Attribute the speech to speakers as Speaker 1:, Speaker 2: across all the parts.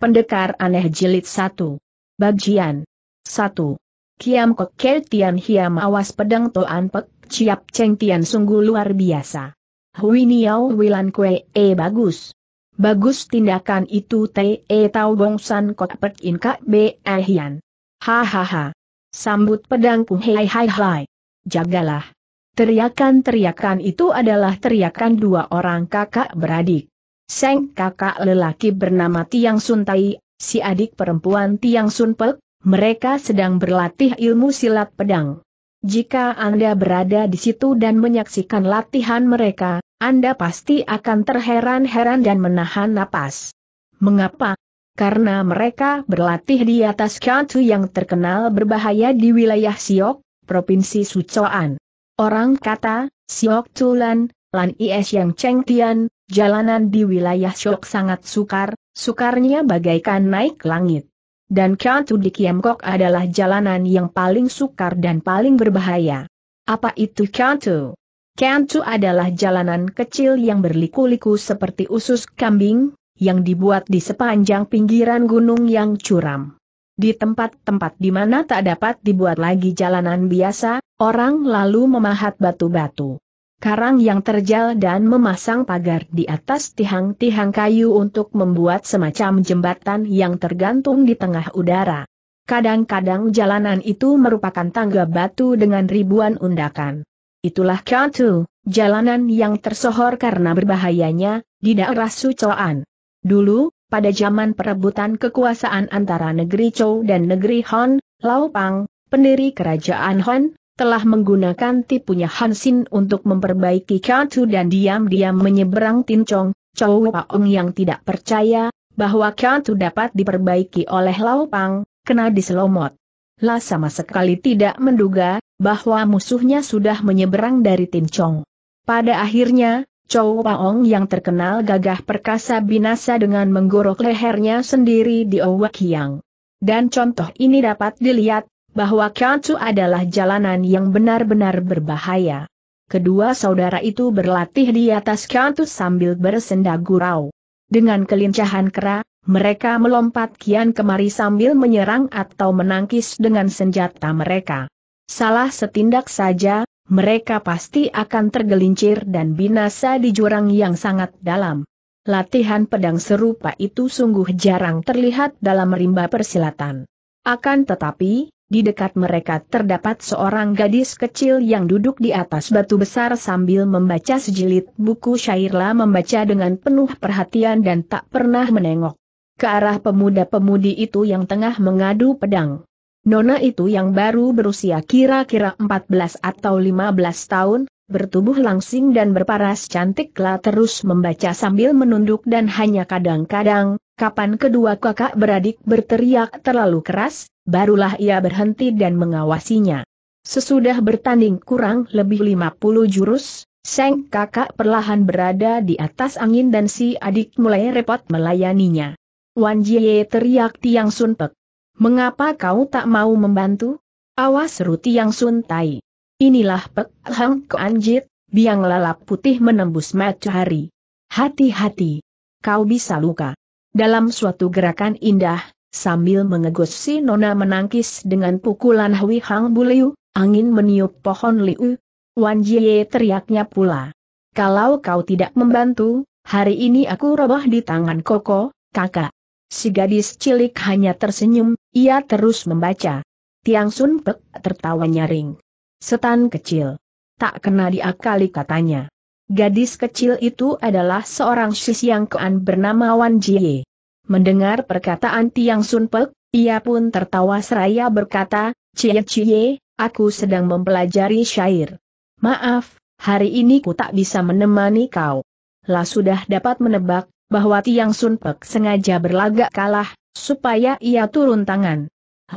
Speaker 1: Pendekar Aneh Jilid 1. Bagian 1. Kiam Ke Tian Hiam Awas Pedang Toan Pek Ciap Cheng Tian sungguh luar biasa. Hui Niau Wilan Kue E Bagus. Bagus tindakan itu Te E Tau Bong San Kot Pek In Kak B E Hian. Hahaha. Sambut pedangku hei hai hai. Jagalah. Teriakan-teriakan itu adalah teriakan dua orang kakak beradik. Seng kakak lelaki bernama Tiang Sun Tai, si adik perempuan Tiang Sun Pek, mereka sedang berlatih ilmu silat pedang. Jika Anda berada di situ dan menyaksikan latihan mereka, Anda pasti akan terheran-heran dan menahan napas. Mengapa? Karena mereka berlatih di atas kantu yang terkenal berbahaya di wilayah Siok, Provinsi Sucoan. Orang kata, Siok Tulan, Lan Is Yang Cheng Tian, jalanan di wilayah Syok sangat sukar, sukarnya bagaikan naik langit. Dan Kantu di Kiemkok adalah jalanan yang paling sukar dan paling berbahaya. Apa itu Kantu? Kantu adalah jalanan kecil yang berliku-liku seperti usus kambing, yang dibuat di sepanjang pinggiran gunung yang curam. Di tempat-tempat di mana tak dapat dibuat lagi jalanan biasa, orang lalu memahat batu-batu karang yang terjal dan memasang pagar di atas tihang-tihang kayu untuk membuat semacam jembatan yang tergantung di tengah udara. Kadang-kadang jalanan itu merupakan tangga batu dengan ribuan undakan. Itulah Kyoto, jalanan yang tersohor karena berbahayanya, di daerah Sucoan. Dulu, pada zaman perebutan kekuasaan antara negeri Chou dan negeri Hon, Pang, pendiri kerajaan Hon, telah menggunakan tipunya Hansin untuk memperbaiki Kantu dan diam-diam menyeberang Tincong, Chow Paong yang tidak percaya bahwa Kantu dapat diperbaiki oleh Lau Pang, kena diselomot. La sama sekali tidak menduga bahwa musuhnya sudah menyeberang dari Tincong. Pada akhirnya, Chow Paong yang terkenal gagah perkasa binasa dengan menggorok lehernya sendiri di Kiang. Dan contoh ini dapat dilihat bahwa Kancu adalah jalanan yang benar-benar berbahaya. Kedua saudara itu berlatih di atas Kancu sambil bersenda gurau. Dengan kelincahan kera, mereka melompat kian kemari sambil menyerang atau menangkis dengan senjata mereka. Salah setindak saja, mereka pasti akan tergelincir dan binasa di jurang yang sangat dalam. Latihan pedang serupa itu sungguh jarang terlihat dalam rimba persilatan. Akan tetapi, di dekat mereka terdapat seorang gadis kecil yang duduk di atas batu besar sambil membaca sejilid buku Syairla membaca dengan penuh perhatian dan tak pernah menengok ke arah pemuda-pemudi itu yang tengah mengadu pedang. Nona itu yang baru berusia kira-kira 14 atau 15 tahun, bertubuh langsing dan berparas cantiklah terus membaca sambil menunduk dan hanya kadang-kadang, kapan kedua kakak beradik berteriak terlalu keras, barulah ia berhenti dan mengawasinya. Sesudah bertanding kurang lebih 50 jurus, Seng kakak perlahan berada di atas angin dan si adik mulai repot melayaninya. Wan Jie teriak Tiang Sun Pek. Mengapa kau tak mau membantu? Awas Ruti yang Sun Tai. Inilah Pek Hang Anjit, biang lalap putih menembus matahari. Hati-hati. Kau bisa luka. Dalam suatu gerakan indah, sambil mengegos si Nona menangkis dengan pukulan Hui Hang Buliu, angin meniup pohon liu. Wan Jie teriaknya pula. Kalau kau tidak membantu, hari ini aku roboh di tangan Koko, kakak. Si gadis cilik hanya tersenyum, ia terus membaca. Tiang Sun Pek tertawa nyaring. Setan kecil. Tak kena diakali katanya. Gadis kecil itu adalah seorang sis yang kean bernama Wan Jie. Mendengar perkataan Tiang Sun Pek, ia pun tertawa seraya berkata, Cie Cie, aku sedang mempelajari syair. Maaf, hari ini ku tak bisa menemani kau. Lah sudah dapat menebak, bahwa Tiang Sun Pek sengaja berlagak kalah, supaya ia turun tangan.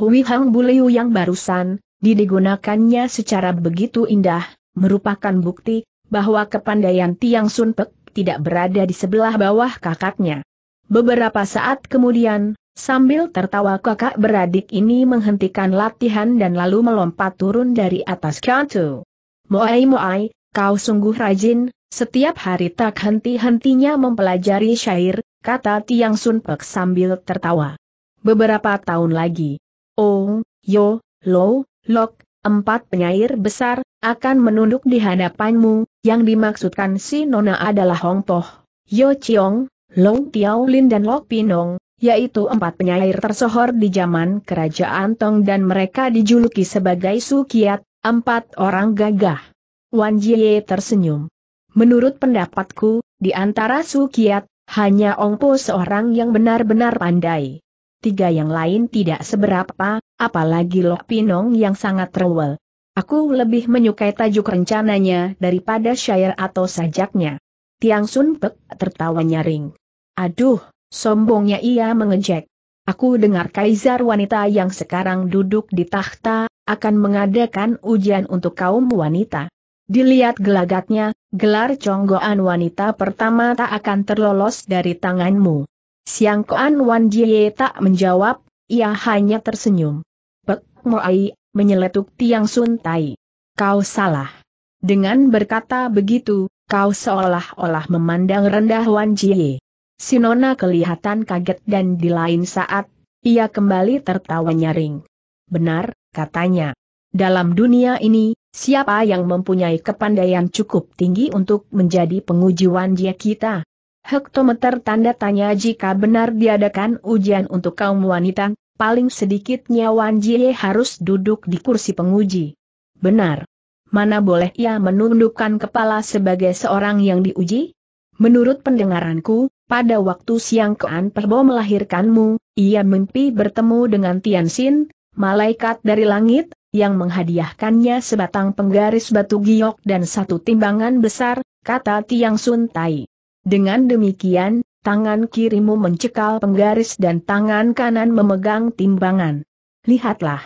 Speaker 1: Hui Hang Buliu yang barusan, digunakannya secara begitu indah, merupakan bukti bahwa kepandaian Tiang Sun Pek tidak berada di sebelah bawah kakaknya. Beberapa saat kemudian, sambil tertawa kakak beradik ini menghentikan latihan dan lalu melompat turun dari atas kantu. Moai Moai, kau sungguh rajin, setiap hari tak henti-hentinya mempelajari syair, kata Tiang Sun Pek sambil tertawa. Beberapa tahun lagi. Oh, yo, lo, Lok, empat penyair besar, akan menunduk di hadapanmu, yang dimaksudkan si Nona adalah Hong Poh, Yo Chiong, Long Tiao Lin dan Lok Pinong, yaitu empat penyair tersohor di zaman kerajaan Tong dan mereka dijuluki sebagai Sukiat, empat orang gagah. Wan Jie tersenyum. Menurut pendapatku, di antara Sukiat, hanya Ong Po seorang yang benar-benar pandai. Tiga yang lain tidak seberapa, apalagi Lok Pinong yang sangat rewel. Aku lebih menyukai tajuk rencananya daripada syair atau sajaknya. Tiang Sun Pek tertawa nyaring. Aduh, sombongnya ia mengejek. Aku dengar kaisar wanita yang sekarang duduk di tahta, akan mengadakan ujian untuk kaum wanita. Dilihat gelagatnya, gelar conggoan wanita pertama tak akan terlolos dari tanganmu. Siang Koan Wan Jie tak menjawab, ia hanya tersenyum. Pek Moai, menyeletuk Tiang Sun Tai. Kau salah. Dengan berkata begitu, kau seolah-olah memandang rendah Wan Jie. Sinona kelihatan kaget dan di lain saat, ia kembali tertawa nyaring. Benar, katanya. Dalam dunia ini, siapa yang mempunyai kepandaian cukup tinggi untuk menjadi penguji Wan Jie kita? Hektometer tanda tanya jika benar diadakan ujian untuk kaum wanita, paling sedikitnya Wan Jie harus duduk di kursi penguji. Benar. Mana boleh ia menundukkan kepala sebagai seorang yang diuji? Menurut pendengaranku, pada waktu siang Kean Perbo melahirkanmu, ia mimpi bertemu dengan Tian Xin, malaikat dari langit, yang menghadiahkannya sebatang penggaris batu giok dan satu timbangan besar, kata Tiang Sun Tai. Dengan demikian, tangan kirimu mencekal penggaris dan tangan kanan memegang timbangan. Lihatlah.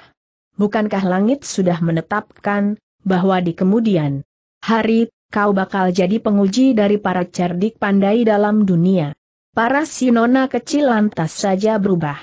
Speaker 1: Bukankah langit sudah menetapkan, bahwa di kemudian hari, kau bakal jadi penguji dari para cerdik pandai dalam dunia. Para sinona kecil lantas saja berubah.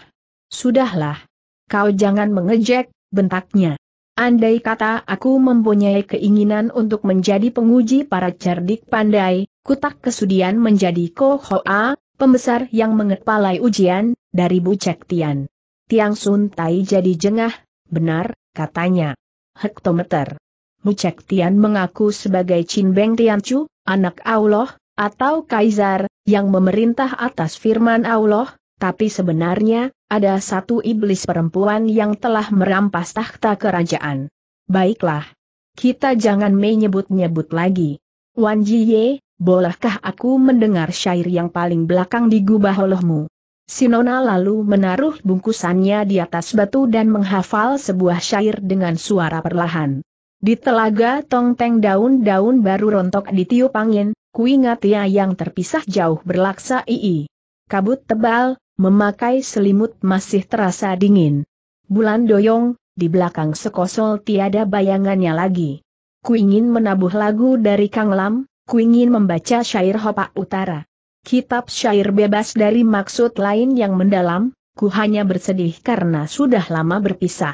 Speaker 1: Sudahlah. Kau jangan mengejek, bentaknya. Andai kata aku mempunyai keinginan untuk menjadi penguji para cerdik pandai, kutak kesudian menjadi kohoa, pembesar yang mengepalai ujian, dari Cek Tian. Tiang Sun Tai jadi jengah, benar, katanya. Hektometer. Cek Tian mengaku sebagai Chin Beng Tian Chu, anak Allah, atau Kaisar, yang memerintah atas firman Allah, tapi sebenarnya, ada satu iblis perempuan yang telah merampas tahta kerajaan. Baiklah. Kita jangan menyebut-nyebut lagi. Wan Jie, bolehkah aku mendengar syair yang paling belakang digubah olehmu? Sinona lalu menaruh bungkusannya di atas batu dan menghafal sebuah syair dengan suara perlahan. Di telaga tongteng daun-daun baru rontok di tiup angin, kuingatia yang terpisah jauh berlaksa ii. Kabut tebal, memakai selimut masih terasa dingin. Bulan doyong, di belakang sekosol tiada bayangannya lagi. Ku ingin menabuh lagu dari Kang Lam, kuingin membaca syair Hopa Utara. Kitab syair bebas dari maksud lain yang mendalam, ku hanya bersedih karena sudah lama berpisah.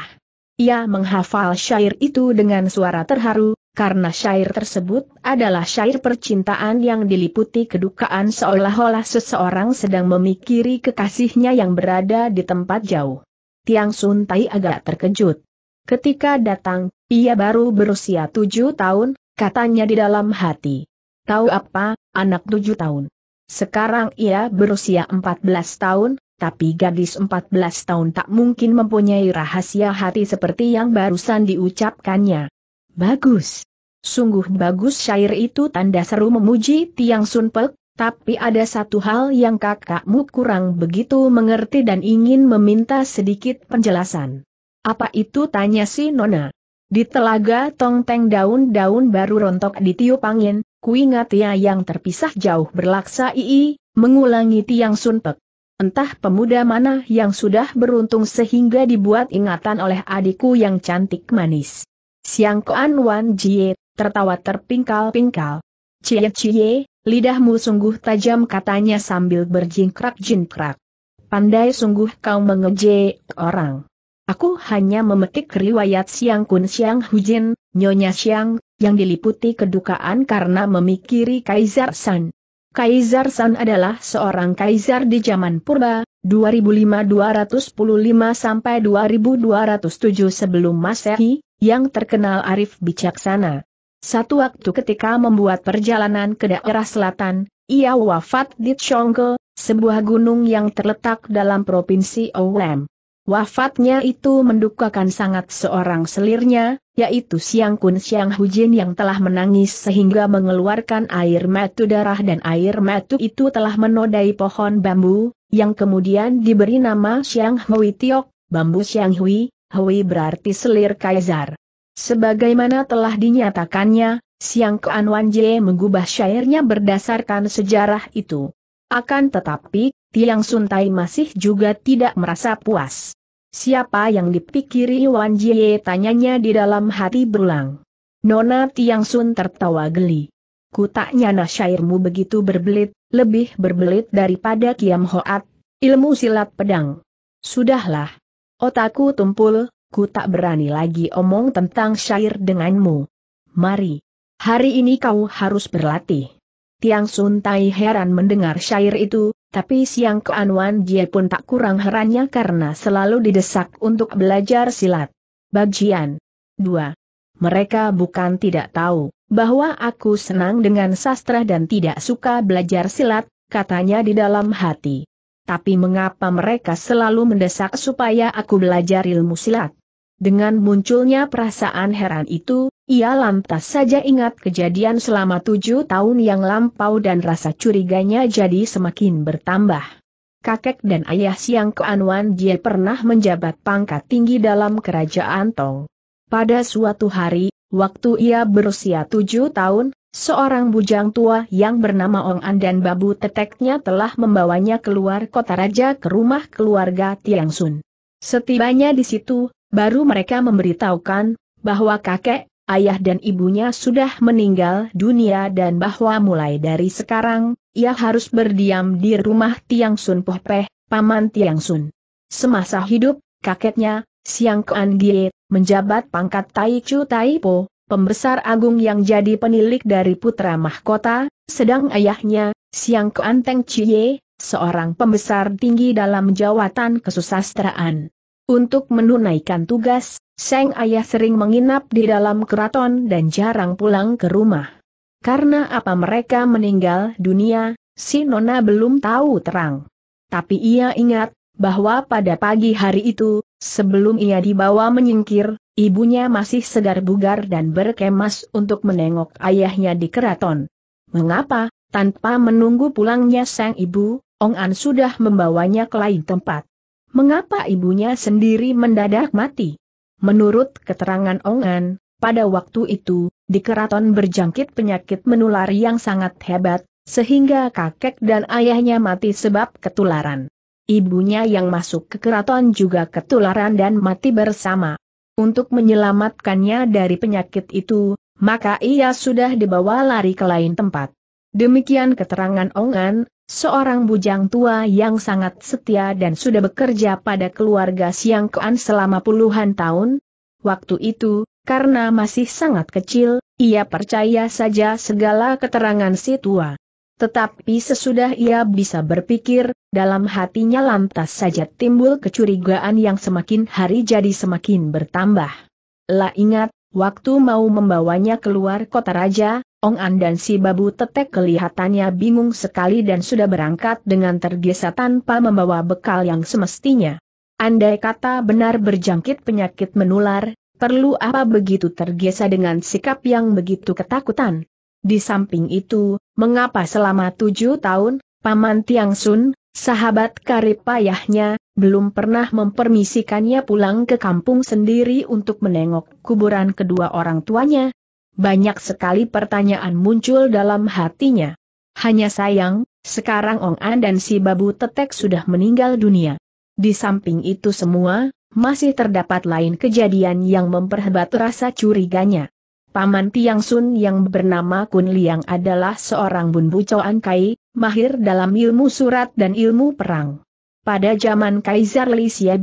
Speaker 1: Ia menghafal syair itu dengan suara terharu, karena syair tersebut adalah syair percintaan yang diliputi kedukaan seolah-olah seseorang sedang memikiri kekasihnya yang berada di tempat jauh. Tiang Sun Tai agak terkejut. Ketika datang, ia baru berusia tujuh tahun, katanya di dalam hati. Tahu apa, anak tujuh tahun. Sekarang ia berusia empat belas tahun, tapi gadis empat belas tahun tak mungkin mempunyai rahasia hati seperti yang barusan diucapkannya. Bagus. Sungguh bagus syair itu tanda seru memuji Tiang Sunpek, tapi ada satu hal yang kakakmu kurang begitu mengerti dan ingin meminta sedikit penjelasan. Apa itu tanya si Nona? Di telaga tongteng daun-daun baru rontok ditiup angin, kuinga yang terpisah jauh berlaksa ii, mengulangi tiang suntek. Entah pemuda mana yang sudah beruntung sehingga dibuat ingatan oleh adikku yang cantik manis. Siang Koan Wan Jie, tertawa terpingkal-pingkal. Cie-cie, lidahmu sungguh tajam katanya sambil berjingkrak-jingkrak. Pandai sungguh kau mengejek orang. Aku hanya memetik riwayat Siang Kun Siang Hujin, Nyonya Siang, yang diliputi kedukaan karena memikiri Kaisar San. Kaisar San adalah seorang kaisar di zaman purba, 2515 sampai 2207 sebelum Masehi, yang terkenal arif bijaksana. Satu waktu ketika membuat perjalanan ke daerah selatan, ia wafat di Chongke, sebuah gunung yang terletak dalam provinsi Owem. Wafatnya itu mendukakan sangat seorang selirnya, yaitu Siang Kun Siang Jin yang telah menangis sehingga mengeluarkan air matu darah dan air matu itu telah menodai pohon bambu, yang kemudian diberi nama Siang Hui Tiok, bambu Siang Hui, Hui berarti selir kaisar. Sebagaimana telah dinyatakannya, Siang Kuan Wan Jie mengubah syairnya berdasarkan sejarah itu. Akan tetapi, Tiang Suntai masih juga tidak merasa puas. Siapa yang dipikiri Wan Jie tanyanya di dalam hati berulang. Nona Tiang Sun tertawa geli. Ku tak nyana syairmu begitu berbelit, lebih berbelit daripada Kiam Hoat, ilmu silat pedang. Sudahlah. Otakku tumpul, ku tak berani lagi omong tentang syair denganmu. Mari. Hari ini kau harus berlatih. Tiang Sun Tai heran mendengar syair itu, tapi siang ke Anwan dia pun tak kurang herannya karena selalu didesak untuk belajar silat. Bagian 2. Mereka bukan tidak tahu bahwa aku senang dengan sastra dan tidak suka belajar silat, katanya di dalam hati. Tapi mengapa mereka selalu mendesak supaya aku belajar ilmu silat? Dengan munculnya perasaan heran itu, ia lantas saja ingat kejadian selama tujuh tahun yang lampau dan rasa curiganya jadi semakin bertambah. Kakek dan ayah Siang keanuan dia pernah menjabat pangkat tinggi dalam kerajaan Tong. Pada suatu hari, waktu ia berusia tujuh tahun, seorang bujang tua yang bernama Ong An dan babu teteknya telah membawanya keluar kota raja ke rumah keluarga Tiang Sun. Setibanya di situ, baru mereka memberitahukan bahwa kakek ayah dan ibunya sudah meninggal dunia dan bahwa mulai dari sekarang, ia harus berdiam di rumah Tiang Sun Poh Peh, Paman Tiang Sun. Semasa hidup, kakeknya, Siang Kuan Gie, menjabat pangkat Tai Chu Tai Po, pembesar agung yang jadi penilik dari putra mahkota, sedang ayahnya, Siang Kuan Teng Chie, seorang pembesar tinggi dalam jawatan kesusastraan. Untuk menunaikan tugas, Seng Ayah sering menginap di dalam keraton dan jarang pulang ke rumah. Karena apa mereka meninggal dunia, si Nona belum tahu terang. Tapi ia ingat, bahwa pada pagi hari itu, sebelum ia dibawa menyingkir, ibunya masih segar bugar dan berkemas untuk menengok ayahnya di keraton. Mengapa, tanpa menunggu pulangnya sang ibu, Ong An sudah membawanya ke lain tempat. Mengapa ibunya sendiri mendadak mati? Menurut keterangan Ongan, pada waktu itu, di keraton berjangkit penyakit menular yang sangat hebat, sehingga kakek dan ayahnya mati sebab ketularan. Ibunya yang masuk ke keraton juga ketularan dan mati bersama. Untuk menyelamatkannya dari penyakit itu, maka ia sudah dibawa lari ke lain tempat. Demikian keterangan Ongan, Seorang bujang tua yang sangat setia dan sudah bekerja pada keluarga Siang Kean selama puluhan tahun. Waktu itu, karena masih sangat kecil, ia percaya saja segala keterangan si tua. Tetapi sesudah ia bisa berpikir, dalam hatinya lantas saja timbul kecurigaan yang semakin hari jadi semakin bertambah. La ingat, waktu mau membawanya keluar kota raja, Ong An dan si babu tetek kelihatannya bingung sekali dan sudah berangkat dengan tergesa tanpa membawa bekal yang semestinya. Andai kata benar berjangkit penyakit menular, perlu apa begitu tergesa dengan sikap yang begitu ketakutan? Di samping itu, mengapa selama tujuh tahun, Paman Tiang Sun, sahabat karib payahnya, belum pernah mempermisikannya pulang ke kampung sendiri untuk menengok kuburan kedua orang tuanya? Banyak sekali pertanyaan muncul dalam hatinya. Hanya sayang, sekarang Ong An dan si Babu Tetek sudah meninggal dunia. Di samping itu semua, masih terdapat lain kejadian yang memperhebat rasa curiganya. Paman Tiang Sun yang bernama Kun Liang adalah seorang bumbu Coan Kai, mahir dalam ilmu surat dan ilmu perang. Pada zaman Kaisar Li Xie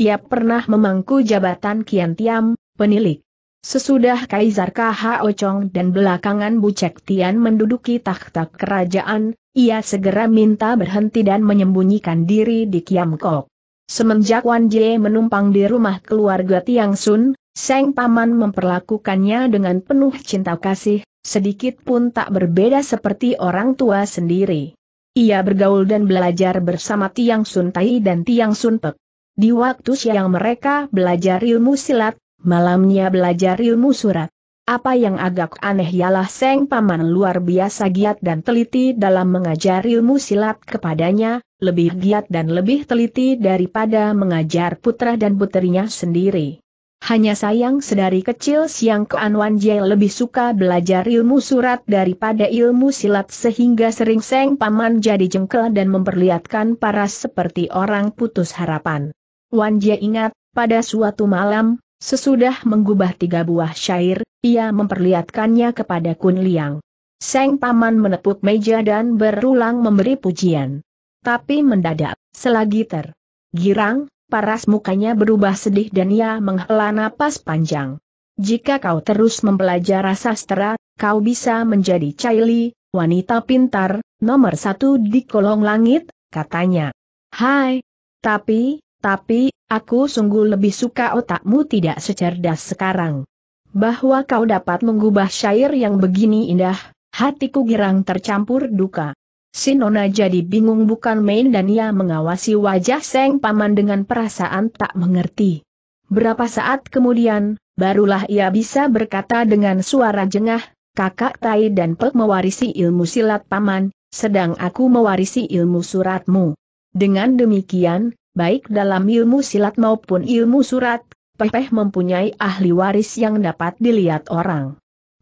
Speaker 1: ia pernah memangku jabatan Kian Tiam, penilik Sesudah Kaisar KHO Chong dan belakangan Bu Cek Tian menduduki takhta kerajaan, ia segera minta berhenti dan menyembunyikan diri di Kiam Kok. Semenjak Wan Jie menumpang di rumah keluarga Tiang Sun, Seng Paman memperlakukannya dengan penuh cinta kasih, sedikit pun tak berbeda seperti orang tua sendiri. Ia bergaul dan belajar bersama Tiang Sun Tai dan Tiang Sun Pek. Di waktu siang mereka belajar ilmu silat, malamnya belajar ilmu surat. Apa yang agak aneh ialah Seng Paman luar biasa giat dan teliti dalam mengajar ilmu silat kepadanya, lebih giat dan lebih teliti daripada mengajar putra dan puterinya sendiri. Hanya sayang sedari kecil Siang Kean Wan Jie lebih suka belajar ilmu surat daripada ilmu silat sehingga sering Seng Paman jadi jengkel dan memperlihatkan paras seperti orang putus harapan. Wan Jie ingat, pada suatu malam, Sesudah mengubah tiga buah syair, ia memperlihatkannya kepada Kun Liang. Seng Paman menepuk meja dan berulang memberi pujian. Tapi mendadak, selagi ter. Girang, paras mukanya berubah sedih dan ia menghela napas panjang. Jika kau terus mempelajari sastra, kau bisa menjadi Caili, wanita pintar, nomor satu di kolong langit, katanya. Hai. Tapi, tapi, Aku sungguh lebih suka otakmu tidak secerdas sekarang. Bahwa kau dapat mengubah syair yang begini indah, hatiku girang tercampur duka. Sinona jadi bingung bukan main dan ia mengawasi wajah Seng Paman dengan perasaan tak mengerti. Berapa saat kemudian, barulah ia bisa berkata dengan suara jengah, kakak Tai dan Pek mewarisi ilmu silat Paman, sedang aku mewarisi ilmu suratmu. Dengan demikian, baik dalam ilmu silat maupun ilmu surat, Pepeh mempunyai ahli waris yang dapat dilihat orang.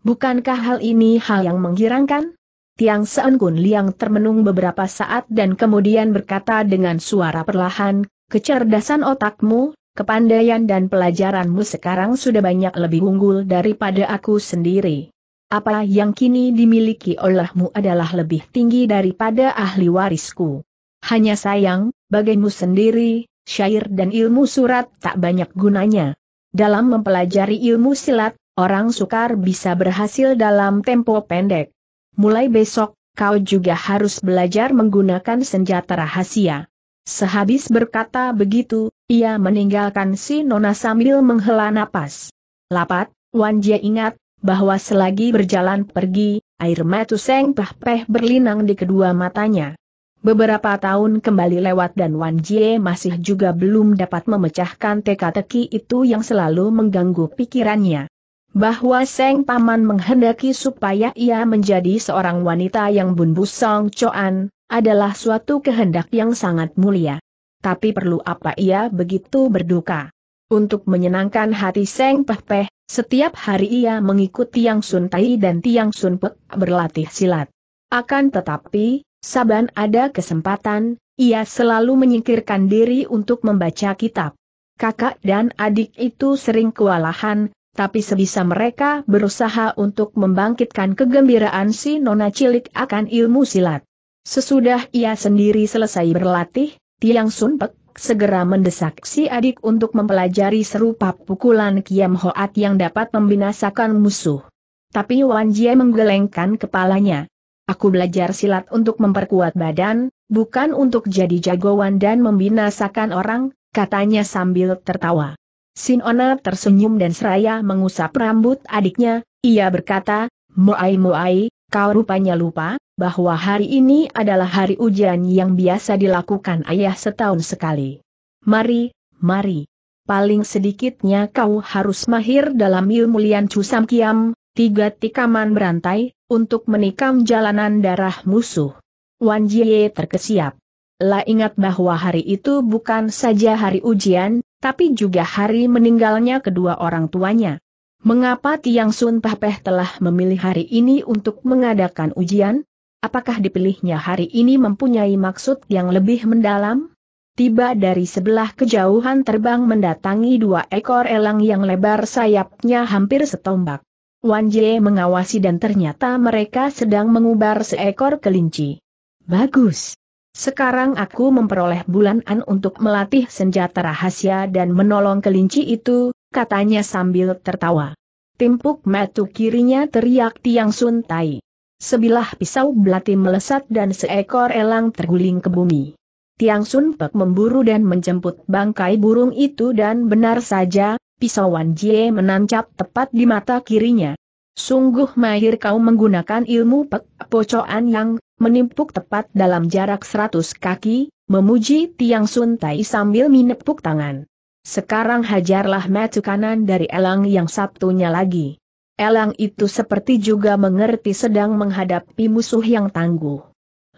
Speaker 1: Bukankah hal ini hal yang menggirangkan? Tiang Seanggun Liang termenung beberapa saat dan kemudian berkata dengan suara perlahan, kecerdasan otakmu, kepandaian dan pelajaranmu sekarang sudah banyak lebih unggul daripada aku sendiri. Apa yang kini dimiliki olehmu adalah lebih tinggi daripada ahli warisku. Hanya sayang, bagaimu sendiri, syair dan ilmu surat tak banyak gunanya. Dalam mempelajari ilmu silat, orang sukar bisa berhasil dalam tempo pendek. Mulai besok, kau juga harus belajar menggunakan senjata rahasia. Sehabis berkata begitu, ia meninggalkan si Nona sambil menghela napas. Lapat, Wan Jie ingat, bahwa selagi berjalan pergi, air mata Seng Pah Peh berlinang di kedua matanya. Beberapa tahun kembali lewat dan Wan Jie masih juga belum dapat memecahkan teka-teki itu yang selalu mengganggu pikirannya. Bahwa Seng Paman menghendaki supaya ia menjadi seorang wanita yang bunbus Song Choan, adalah suatu kehendak yang sangat mulia. Tapi perlu apa ia begitu berduka? Untuk menyenangkan hati Seng Peh setiap hari ia mengikuti Tiang Sun Tai dan Tiang Sun Pek berlatih silat. Akan tetapi, Saban ada kesempatan, ia selalu menyingkirkan diri untuk membaca kitab. Kakak dan adik itu sering kewalahan, tapi sebisa mereka berusaha untuk membangkitkan kegembiraan si nona cilik akan ilmu silat. Sesudah ia sendiri selesai berlatih, Tiang Sunpek segera mendesak si adik untuk mempelajari serupa pukulan Kiam Hoat yang dapat membinasakan musuh. Tapi Wan Jie menggelengkan kepalanya. Aku belajar silat untuk memperkuat badan, bukan untuk jadi jagoan dan membinasakan orang, katanya sambil tertawa. Sinona tersenyum dan seraya mengusap rambut adiknya, ia berkata, Moai Moai, kau rupanya lupa, bahwa hari ini adalah hari ujian yang biasa dilakukan ayah setahun sekali. Mari, mari. Paling sedikitnya kau harus mahir dalam ilmu Lian Cusam Kiam, tiga tikaman berantai, untuk menikam jalanan darah musuh. Wan Jie terkesiap. La ingat bahwa hari itu bukan saja hari ujian, tapi juga hari meninggalnya kedua orang tuanya. Mengapa Tiang Sun Pahpeh telah memilih hari ini untuk mengadakan ujian? Apakah dipilihnya hari ini mempunyai maksud yang lebih mendalam? tiba dari sebelah kejauhan terbang mendatangi dua ekor elang yang lebar sayapnya hampir setombak. Wan Jie mengawasi dan ternyata mereka sedang mengubar seekor kelinci. Bagus. Sekarang aku memperoleh bulanan untuk melatih senjata rahasia dan menolong kelinci itu, katanya sambil tertawa. Timpuk matu kirinya teriak Tiang Sun Tai. Sebilah pisau belati melesat dan seekor elang terguling ke bumi. Tiang Sun Pek memburu dan menjemput bangkai burung itu dan benar saja, Pisau Wan Jie menancap tepat di mata kirinya. Sungguh mahir kau menggunakan ilmu pek pocoan yang menimpuk tepat dalam jarak seratus kaki, memuji Tiang Sun Tai sambil menepuk tangan. Sekarang hajarlah metu kanan dari elang yang Sabtunya lagi. Elang itu seperti juga mengerti sedang menghadapi musuh yang tangguh.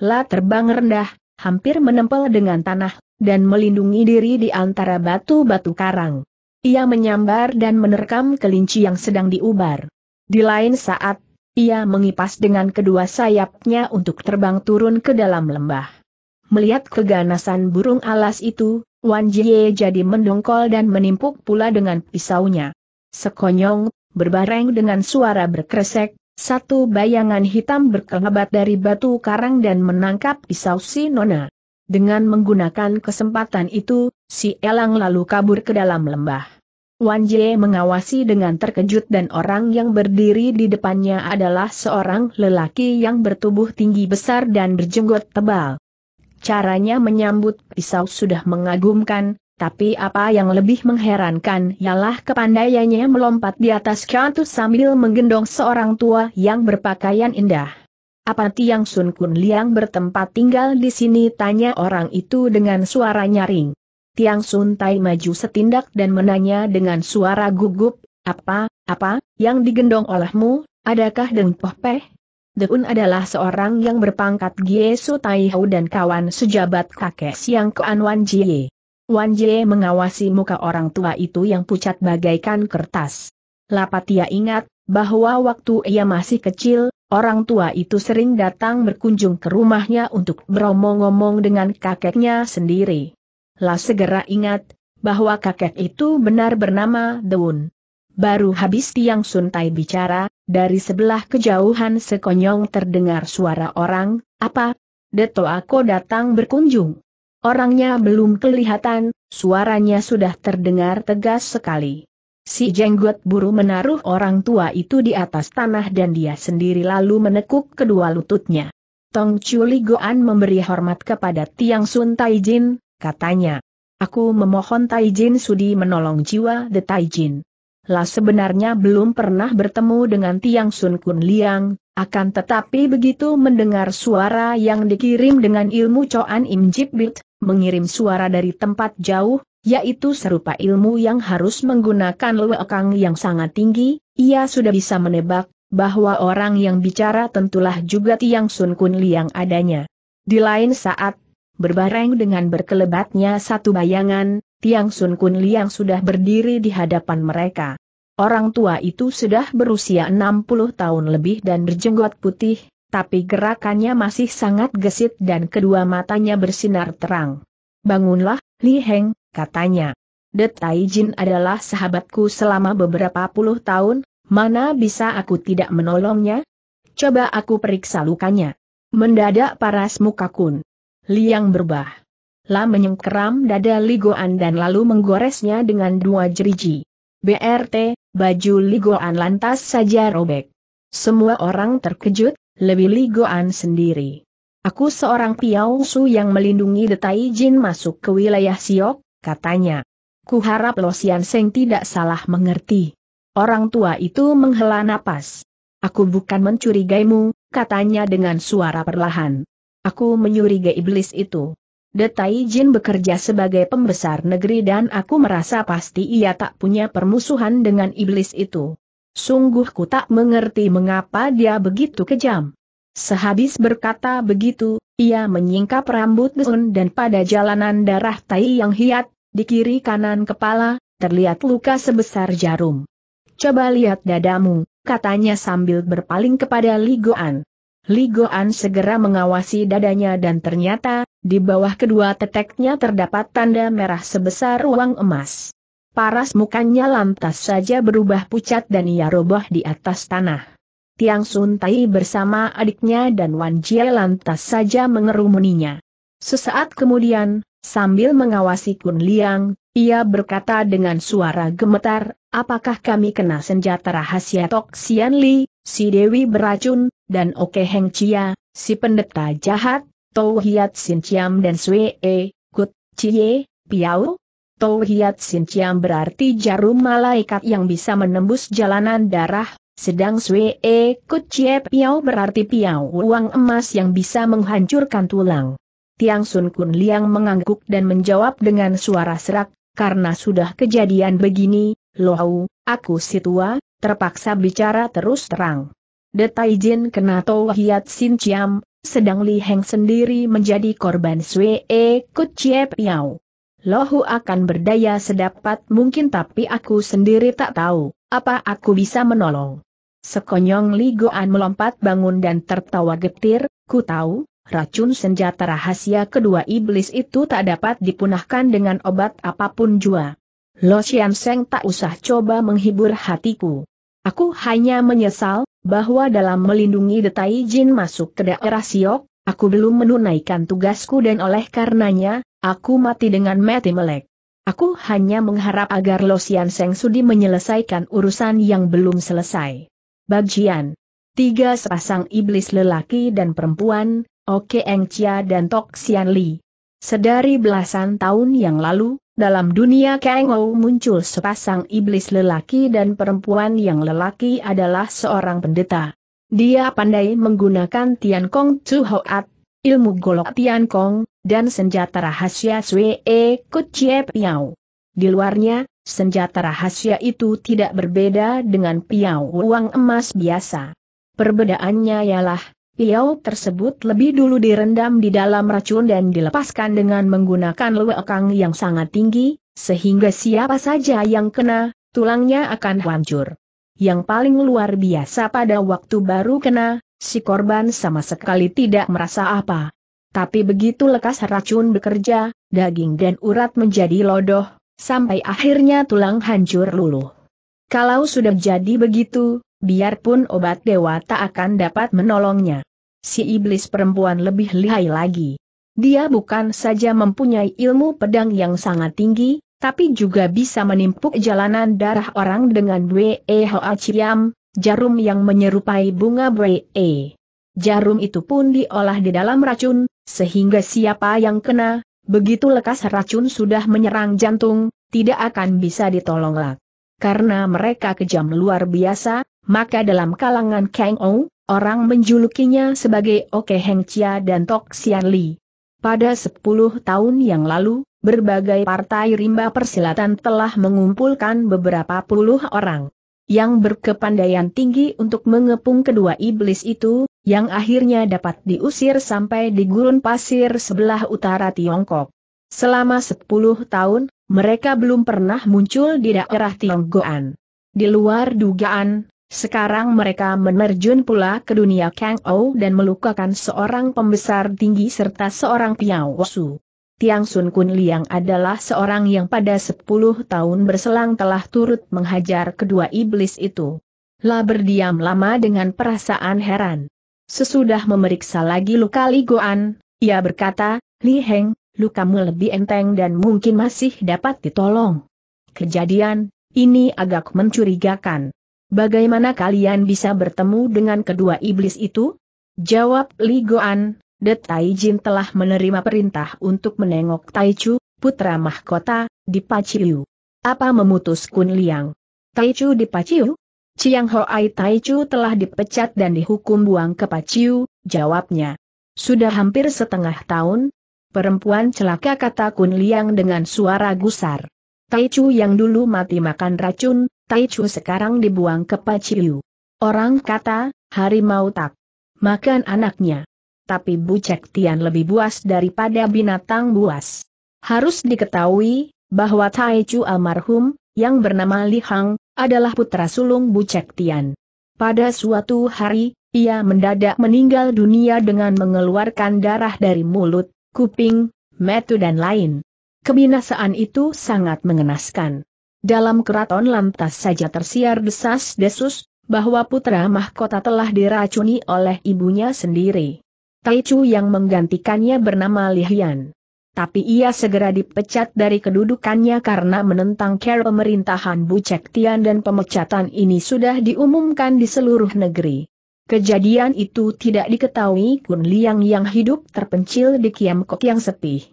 Speaker 1: La terbang rendah, hampir menempel dengan tanah, dan melindungi diri di antara batu-batu karang ia menyambar dan menerkam kelinci yang sedang diubar. Di lain saat, ia mengipas dengan kedua sayapnya untuk terbang turun ke dalam lembah. Melihat keganasan burung alas itu, Wan Jie jadi mendongkol dan menimpuk pula dengan pisaunya. Sekonyong, berbareng dengan suara berkresek, satu bayangan hitam berkelebat dari batu karang dan menangkap pisau si Nona. Dengan menggunakan kesempatan itu, si Elang lalu kabur ke dalam lembah. Wan Jie mengawasi dengan terkejut dan orang yang berdiri di depannya adalah seorang lelaki yang bertubuh tinggi besar dan berjenggot tebal. Caranya menyambut pisau sudah mengagumkan, tapi apa yang lebih mengherankan ialah kepandaiannya melompat di atas kantus sambil menggendong seorang tua yang berpakaian indah. Apa Tiang Sun Kun Liang bertempat tinggal di sini? Tanya orang itu dengan suara nyaring. Tiang Sun Tai maju setindak dan menanya dengan suara gugup, apa, apa, yang digendong olehmu, adakah Deng Poh Peh? Deun adalah seorang yang berpangkat Tai Hau dan kawan sejabat kakek Siang Kuan Wan Jie. Wan Jie mengawasi muka orang tua itu yang pucat bagaikan kertas. Lapatia ingat, bahwa waktu ia masih kecil, orang tua itu sering datang berkunjung ke rumahnya untuk beromong-omong dengan kakeknya sendiri lah segera ingat, bahwa kakek itu benar bernama Deun. Baru habis Tiang Sun Tai bicara, dari sebelah kejauhan sekonyong terdengar suara orang, apa? Deto aku datang berkunjung. Orangnya belum kelihatan, suaranya sudah terdengar tegas sekali. Si jenggot buru menaruh orang tua itu di atas tanah dan dia sendiri lalu menekuk kedua lututnya. Tong Goan memberi hormat kepada Tiang Sun Jin, katanya. Aku memohon Taijin Sudi menolong jiwa The Taijin. Lah sebenarnya belum pernah bertemu dengan Tiang Sun Kun Liang, akan tetapi begitu mendengar suara yang dikirim dengan ilmu Coan Im mengirim suara dari tempat jauh, yaitu serupa ilmu yang harus menggunakan lewekang yang sangat tinggi, ia sudah bisa menebak bahwa orang yang bicara tentulah juga Tiang Sun Kun Liang adanya. Di lain saat Berbareng dengan berkelebatnya satu bayangan, Tiang Sun Kun Liang sudah berdiri di hadapan mereka. Orang tua itu sudah berusia 60 tahun lebih dan berjenggot putih, tapi gerakannya masih sangat gesit dan kedua matanya bersinar terang. Bangunlah, Li Heng, katanya. Detai Jin adalah sahabatku selama beberapa puluh tahun, mana bisa aku tidak menolongnya? Coba aku periksa lukanya. Mendadak paras muka kun. Liang berbah. La menyengkeram dada Ligoan dan lalu menggoresnya dengan dua jeriji. BRT, baju Ligoan lantas saja robek. Semua orang terkejut, lebih Ligoan sendiri. Aku seorang piausu yang melindungi detai jin masuk ke wilayah Siok, katanya. Kuharap Sian Seng tidak salah mengerti. Orang tua itu menghela napas. Aku bukan mencurigaimu, katanya dengan suara perlahan. Aku menyuriga iblis itu. Detai Jin bekerja sebagai pembesar negeri dan aku merasa pasti ia tak punya permusuhan dengan iblis itu. Sungguh ku tak mengerti mengapa dia begitu kejam. Sehabis berkata begitu, ia menyingkap rambut Besun dan pada jalanan darah Tai yang hiat, di kiri kanan kepala, terlihat luka sebesar jarum. Coba lihat dadamu, katanya sambil berpaling kepada Ligoan. Ligoan segera mengawasi dadanya dan ternyata, di bawah kedua teteknya terdapat tanda merah sebesar ruang emas. Paras mukanya lantas saja berubah pucat dan ia roboh di atas tanah. Tiang Sun Tai bersama adiknya dan Wan Jie lantas saja mengerumuninya. Sesaat kemudian, sambil mengawasi Kun Liang, ia berkata dengan suara gemetar, apakah kami kena senjata rahasia Tok Xian Li, si Dewi beracun, dan Oke Heng Chia, si pendeta jahat, Tou Hiat Sin Chiam dan Sue E, Kut, Chie, Piao. Tou Hiat Sin Chiam berarti jarum malaikat yang bisa menembus jalanan darah, sedang Sue E Kut Chie Piao berarti Piau uang emas yang bisa menghancurkan tulang. Tiang Sun Kun Liang mengangguk dan menjawab dengan suara serak, karena sudah kejadian begini, Lohau, aku si tua, terpaksa bicara terus terang. Tai Jin kena Tau Hiat Sin Chiam, sedang Li Heng sendiri menjadi korban Sui E Kut Chie Piao. Lohu akan berdaya sedapat mungkin tapi aku sendiri tak tahu, apa aku bisa menolong. Sekonyong Li Goan melompat bangun dan tertawa getir, ku tahu, racun senjata rahasia kedua iblis itu tak dapat dipunahkan dengan obat apapun jua. Lo Xian Seng tak usah coba menghibur hatiku. Aku hanya menyesal, bahwa dalam melindungi detai jin masuk ke daerah Siok, aku belum menunaikan tugasku dan oleh karenanya, aku mati dengan mati melek. Aku hanya mengharap agar Losian Seng Sudi menyelesaikan urusan yang belum selesai. Bagian Tiga sepasang iblis lelaki dan perempuan, Oke Eng Chia dan Tok Xian Li. Sedari belasan tahun yang lalu, dalam dunia Ou muncul sepasang iblis lelaki dan perempuan yang lelaki adalah seorang pendeta. Dia pandai menggunakan Tian Kong Chu Hoat, ilmu golok Tian Kong, dan senjata rahasia Sue e Kut Chie Piao. Di luarnya, senjata rahasia itu tidak berbeda dengan piao uang emas biasa. Perbedaannya ialah, Piau tersebut lebih dulu direndam di dalam racun dan dilepaskan dengan menggunakan lewekang yang sangat tinggi, sehingga siapa saja yang kena, tulangnya akan hancur. Yang paling luar biasa pada waktu baru kena, si korban sama sekali tidak merasa apa. Tapi begitu lekas racun bekerja, daging dan urat menjadi lodoh, sampai akhirnya tulang hancur luluh. Kalau sudah jadi begitu, biarpun obat dewa tak akan dapat menolongnya si iblis perempuan lebih lihai lagi. Dia bukan saja mempunyai ilmu pedang yang sangat tinggi, tapi juga bisa menimpuk jalanan darah orang dengan Bwe Hoa Chiam, jarum yang menyerupai bunga Bwe. Jarum itu pun diolah di dalam racun, sehingga siapa yang kena, begitu lekas racun sudah menyerang jantung, tidak akan bisa ditolong lagi. Karena mereka kejam luar biasa, maka dalam kalangan Kang Ong, Orang menjulukinya sebagai Oke Heng Chia dan Tok Sian Li. Pada 10 tahun yang lalu, berbagai partai rimba persilatan telah mengumpulkan beberapa puluh orang yang berkepandaian tinggi untuk mengepung kedua iblis itu, yang akhirnya dapat diusir sampai di gurun pasir sebelah utara Tiongkok. Selama 10 tahun, mereka belum pernah muncul di daerah Tionggoan. Di luar dugaan, sekarang mereka menerjun pula ke dunia Kang Ou dan melukakan seorang pembesar tinggi serta seorang Piao Su. Tiang Sun Kun Liang adalah seorang yang pada 10 tahun berselang telah turut menghajar kedua iblis itu. Lah berdiam lama dengan perasaan heran. Sesudah memeriksa lagi luka Li Goan, ia berkata, Li Heng, lukamu lebih enteng dan mungkin masih dapat ditolong. Kejadian, ini agak mencurigakan. Bagaimana kalian bisa bertemu dengan kedua iblis itu? Jawab Li Goan, The Tai Jin telah menerima perintah untuk menengok Tai Chu, putra mahkota, di Paciu. Apa memutus Kun Liang? Tai Chu di Paciu? Chiang Hoai Tai Chu telah dipecat dan dihukum buang ke Paciu, jawabnya. Sudah hampir setengah tahun, perempuan celaka kata Kun Liang dengan suara gusar. Tai Chu yang dulu mati makan racun, Tai Chu sekarang dibuang ke Paciu. Orang kata, harimau tak makan anaknya. Tapi Bu Cek Tian lebih buas daripada binatang buas. Harus diketahui, bahwa Tai Chu almarhum, yang bernama Li Hang, adalah putra sulung Bu Cek Tian. Pada suatu hari, ia mendadak meninggal dunia dengan mengeluarkan darah dari mulut, kuping, metu dan lain. Kebinasaan itu sangat mengenaskan dalam keraton lantas saja tersiar desas-desus, bahwa putra mahkota telah diracuni oleh ibunya sendiri. Taichu yang menggantikannya bernama Lihian. Tapi ia segera dipecat dari kedudukannya karena menentang care pemerintahan Bu Tian dan pemecatan ini sudah diumumkan di seluruh negeri. Kejadian itu tidak diketahui Kun Liang yang hidup terpencil di Kiam Kok yang sepi.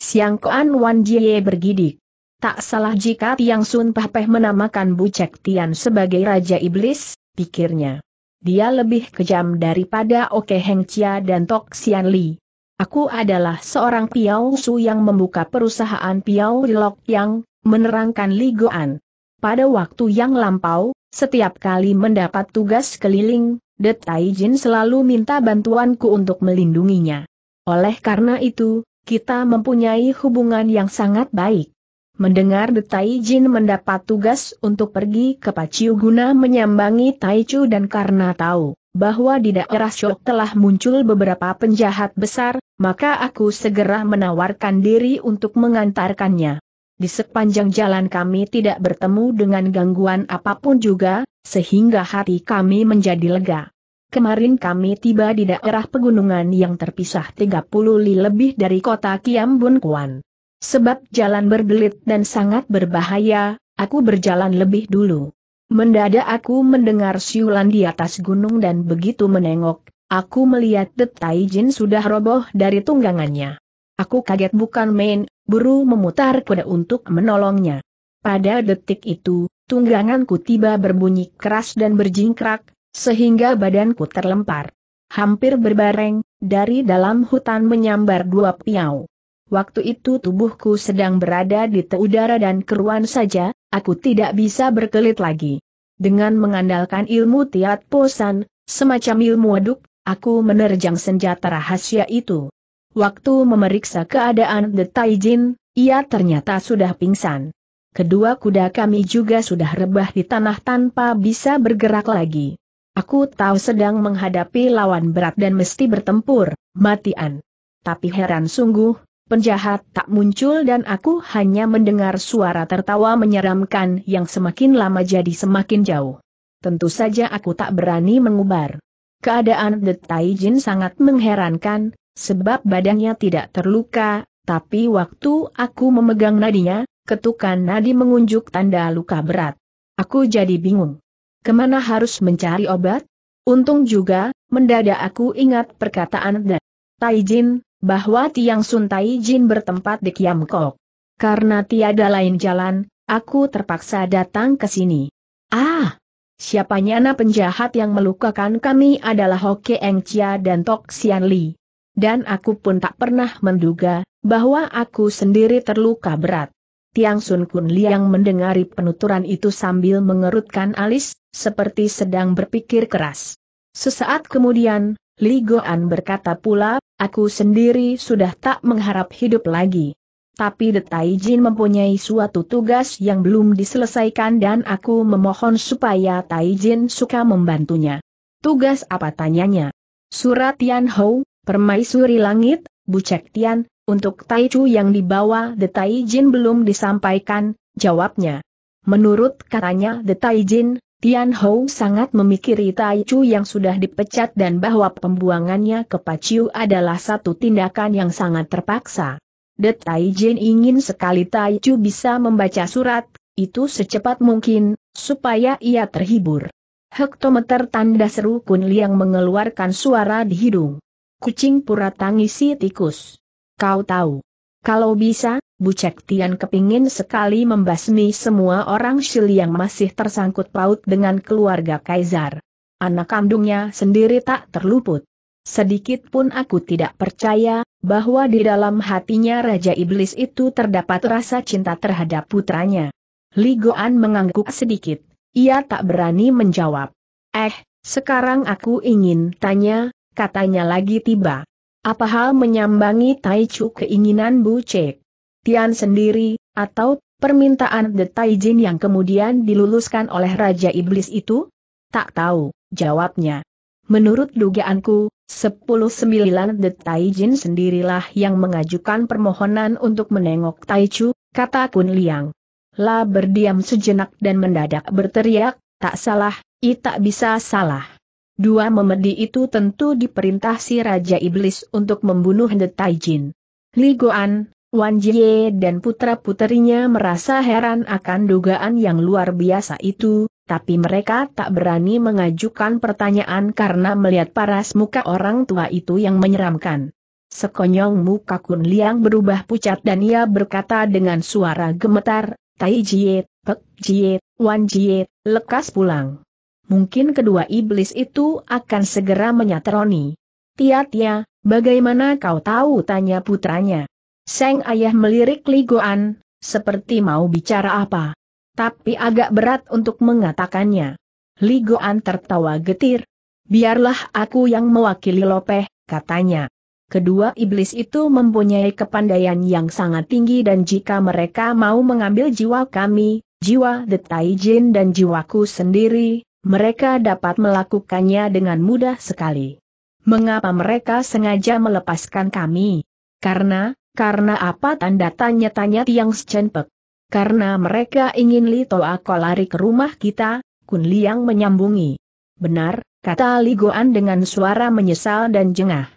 Speaker 1: Siang Koan Wan Jie bergidik. Tak salah jika Tiang Sun Pahpeh menamakan Bu Cek Tian sebagai Raja Iblis, pikirnya. Dia lebih kejam daripada Oke Heng Chia dan Tok Xian Li. Aku adalah seorang Piao Su yang membuka perusahaan Piao Lok yang menerangkan Li Goan. Pada waktu yang lampau, setiap kali mendapat tugas keliling, Det Taijin selalu minta bantuanku untuk melindunginya. Oleh karena itu, kita mempunyai hubungan yang sangat baik. Mendengar The Tai Jin mendapat tugas untuk pergi ke Paciu guna menyambangi Tai Chu dan karena tahu bahwa di daerah Shok telah muncul beberapa penjahat besar, maka aku segera menawarkan diri untuk mengantarkannya. Di sepanjang jalan kami tidak bertemu dengan gangguan apapun juga, sehingga hati kami menjadi lega. Kemarin kami tiba di daerah pegunungan yang terpisah 30 li lebih dari kota Kiambun Kuan. Sebab jalan berbelit dan sangat berbahaya, aku berjalan lebih dulu. Mendadak aku mendengar siulan di atas gunung dan begitu menengok, aku melihat detai jin sudah roboh dari tunggangannya. Aku kaget bukan main, buru memutar kuda untuk menolongnya. Pada detik itu, tungganganku tiba berbunyi keras dan berjingkrak, sehingga badanku terlempar. Hampir berbareng, dari dalam hutan menyambar dua piau. Waktu itu tubuhku sedang berada di udara dan keruan saja, aku tidak bisa berkelit lagi. Dengan mengandalkan ilmu tiat posan, semacam ilmu aduk, aku menerjang senjata rahasia itu. Waktu memeriksa keadaan The Taijin, ia ternyata sudah pingsan. Kedua kuda kami juga sudah rebah di tanah tanpa bisa bergerak lagi. Aku tahu sedang menghadapi lawan berat dan mesti bertempur, matian. Tapi heran sungguh, Penjahat tak muncul dan aku hanya mendengar suara tertawa menyeramkan yang semakin lama jadi semakin jauh. Tentu saja aku tak berani mengubar. Keadaan The Taijin sangat mengherankan, sebab badannya tidak terluka, tapi waktu aku memegang nadinya, ketukan nadi mengunjuk tanda luka berat. Aku jadi bingung. Kemana harus mencari obat? Untung juga, mendadak aku ingat perkataan The Taijin, bahwa Tiang Sun Jin bertempat di Kiam Kok. Karena tiada lain jalan, aku terpaksa datang ke sini. Ah! Siapa nyana penjahat yang melukakan kami adalah Hoke Eng Chia dan Tok Xian Li. Dan aku pun tak pernah menduga, bahwa aku sendiri terluka berat. Tiang Sun Kun Liang mendengari penuturan itu sambil mengerutkan alis, seperti sedang berpikir keras. Sesaat kemudian, Li Goan berkata pula Aku sendiri sudah tak mengharap hidup lagi. Tapi Detai Jin mempunyai suatu tugas yang belum diselesaikan dan aku memohon supaya Tai Jin suka membantunya. Tugas apa tanyanya? Surat Tian Hou, Permaisuri Langit, Bucek Tian, untuk Tai Chu yang dibawa Detai Jin belum disampaikan, jawabnya. Menurut katanya Detai Jin, Tian Hou sangat memikiri Tai Chu yang sudah dipecat dan bahwa pembuangannya ke Paciu adalah satu tindakan yang sangat terpaksa. Detai Tai Jin ingin sekali Tai Chu bisa membaca surat, itu secepat mungkin, supaya ia terhibur. Hektometer tanda seru Kun Liang mengeluarkan suara di hidung. Kucing pura tangisi tikus. Kau tahu. Kalau bisa, Bucek Tian kepingin sekali membasmi semua orang Shil yang masih tersangkut paut dengan keluarga Kaisar. Anak kandungnya sendiri tak terluput. Sedikit pun aku tidak percaya, bahwa di dalam hatinya Raja Iblis itu terdapat rasa cinta terhadap putranya. Ligoan mengangguk sedikit, ia tak berani menjawab. Eh, sekarang aku ingin tanya, katanya lagi tiba. Apa hal menyambangi Taichu keinginan Bu Cek? Tian sendiri, atau permintaan The Taijin yang kemudian diluluskan oleh Raja Iblis itu? Tak tahu, jawabnya. Menurut dugaanku, 10-9 The Taijin sendirilah yang mengajukan permohonan untuk menengok Taichu, kata Kun Liang. La berdiam sejenak dan mendadak berteriak, tak salah, i tak bisa salah. Dua memedi itu tentu diperintah si Raja Iblis untuk membunuh The Taijin. Li Goan, Wan Jie dan putra-puterinya merasa heran akan dugaan yang luar biasa itu, tapi mereka tak berani mengajukan pertanyaan karena melihat paras muka orang tua itu yang menyeramkan. Sekonyong muka Kun Liang berubah pucat dan ia berkata dengan suara gemetar, Tai Jie, Pek Jie, Wan Jie, lekas pulang. Mungkin kedua iblis itu akan segera menyatroni. Tia-tia, bagaimana kau tahu? tanya putranya. Seng ayah melirik Ligoan, seperti mau bicara apa. Tapi agak berat untuk mengatakannya. Ligoan tertawa getir. Biarlah aku yang mewakili Lopeh, katanya. Kedua iblis itu mempunyai kepandaian yang sangat tinggi dan jika mereka mau mengambil jiwa kami, jiwa The Taijin dan jiwaku sendiri, mereka dapat melakukannya dengan mudah sekali. Mengapa mereka sengaja melepaskan kami? Karena, karena apa tanda tanya-tanya Tiang Schenpek? Karena mereka ingin Li Toako lari ke rumah kita, Kun Liang menyambungi. Benar, kata Li Goan dengan suara menyesal dan jengah.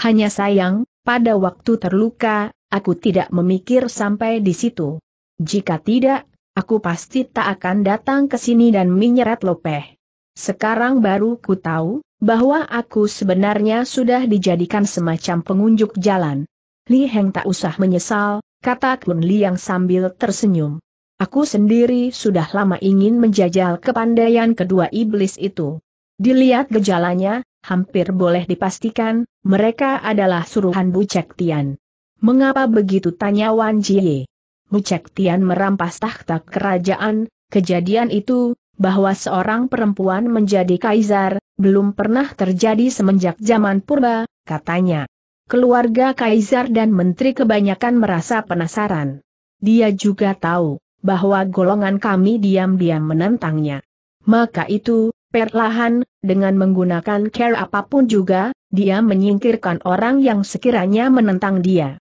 Speaker 1: Hanya sayang, pada waktu terluka, aku tidak memikir sampai di situ. Jika tidak, aku pasti tak akan datang ke sini dan menyeret lopeh. Sekarang baru ku tahu, bahwa aku sebenarnya sudah dijadikan semacam pengunjuk jalan. Li Heng tak usah menyesal, kata Kun Liang sambil tersenyum. Aku sendiri sudah lama ingin menjajal kepandaian kedua iblis itu. Dilihat gejalanya, hampir boleh dipastikan, mereka adalah suruhan Bu Cek Tian. Mengapa begitu tanya Wan Jie? Bu Cek Tian merampas tahta kerajaan, kejadian itu, bahwa seorang perempuan menjadi kaisar, belum pernah terjadi semenjak zaman purba, katanya keluarga Kaisar dan Menteri kebanyakan merasa penasaran. Dia juga tahu bahwa golongan kami diam-diam menentangnya. Maka itu, perlahan, dengan menggunakan care apapun juga, dia menyingkirkan orang yang sekiranya menentang dia.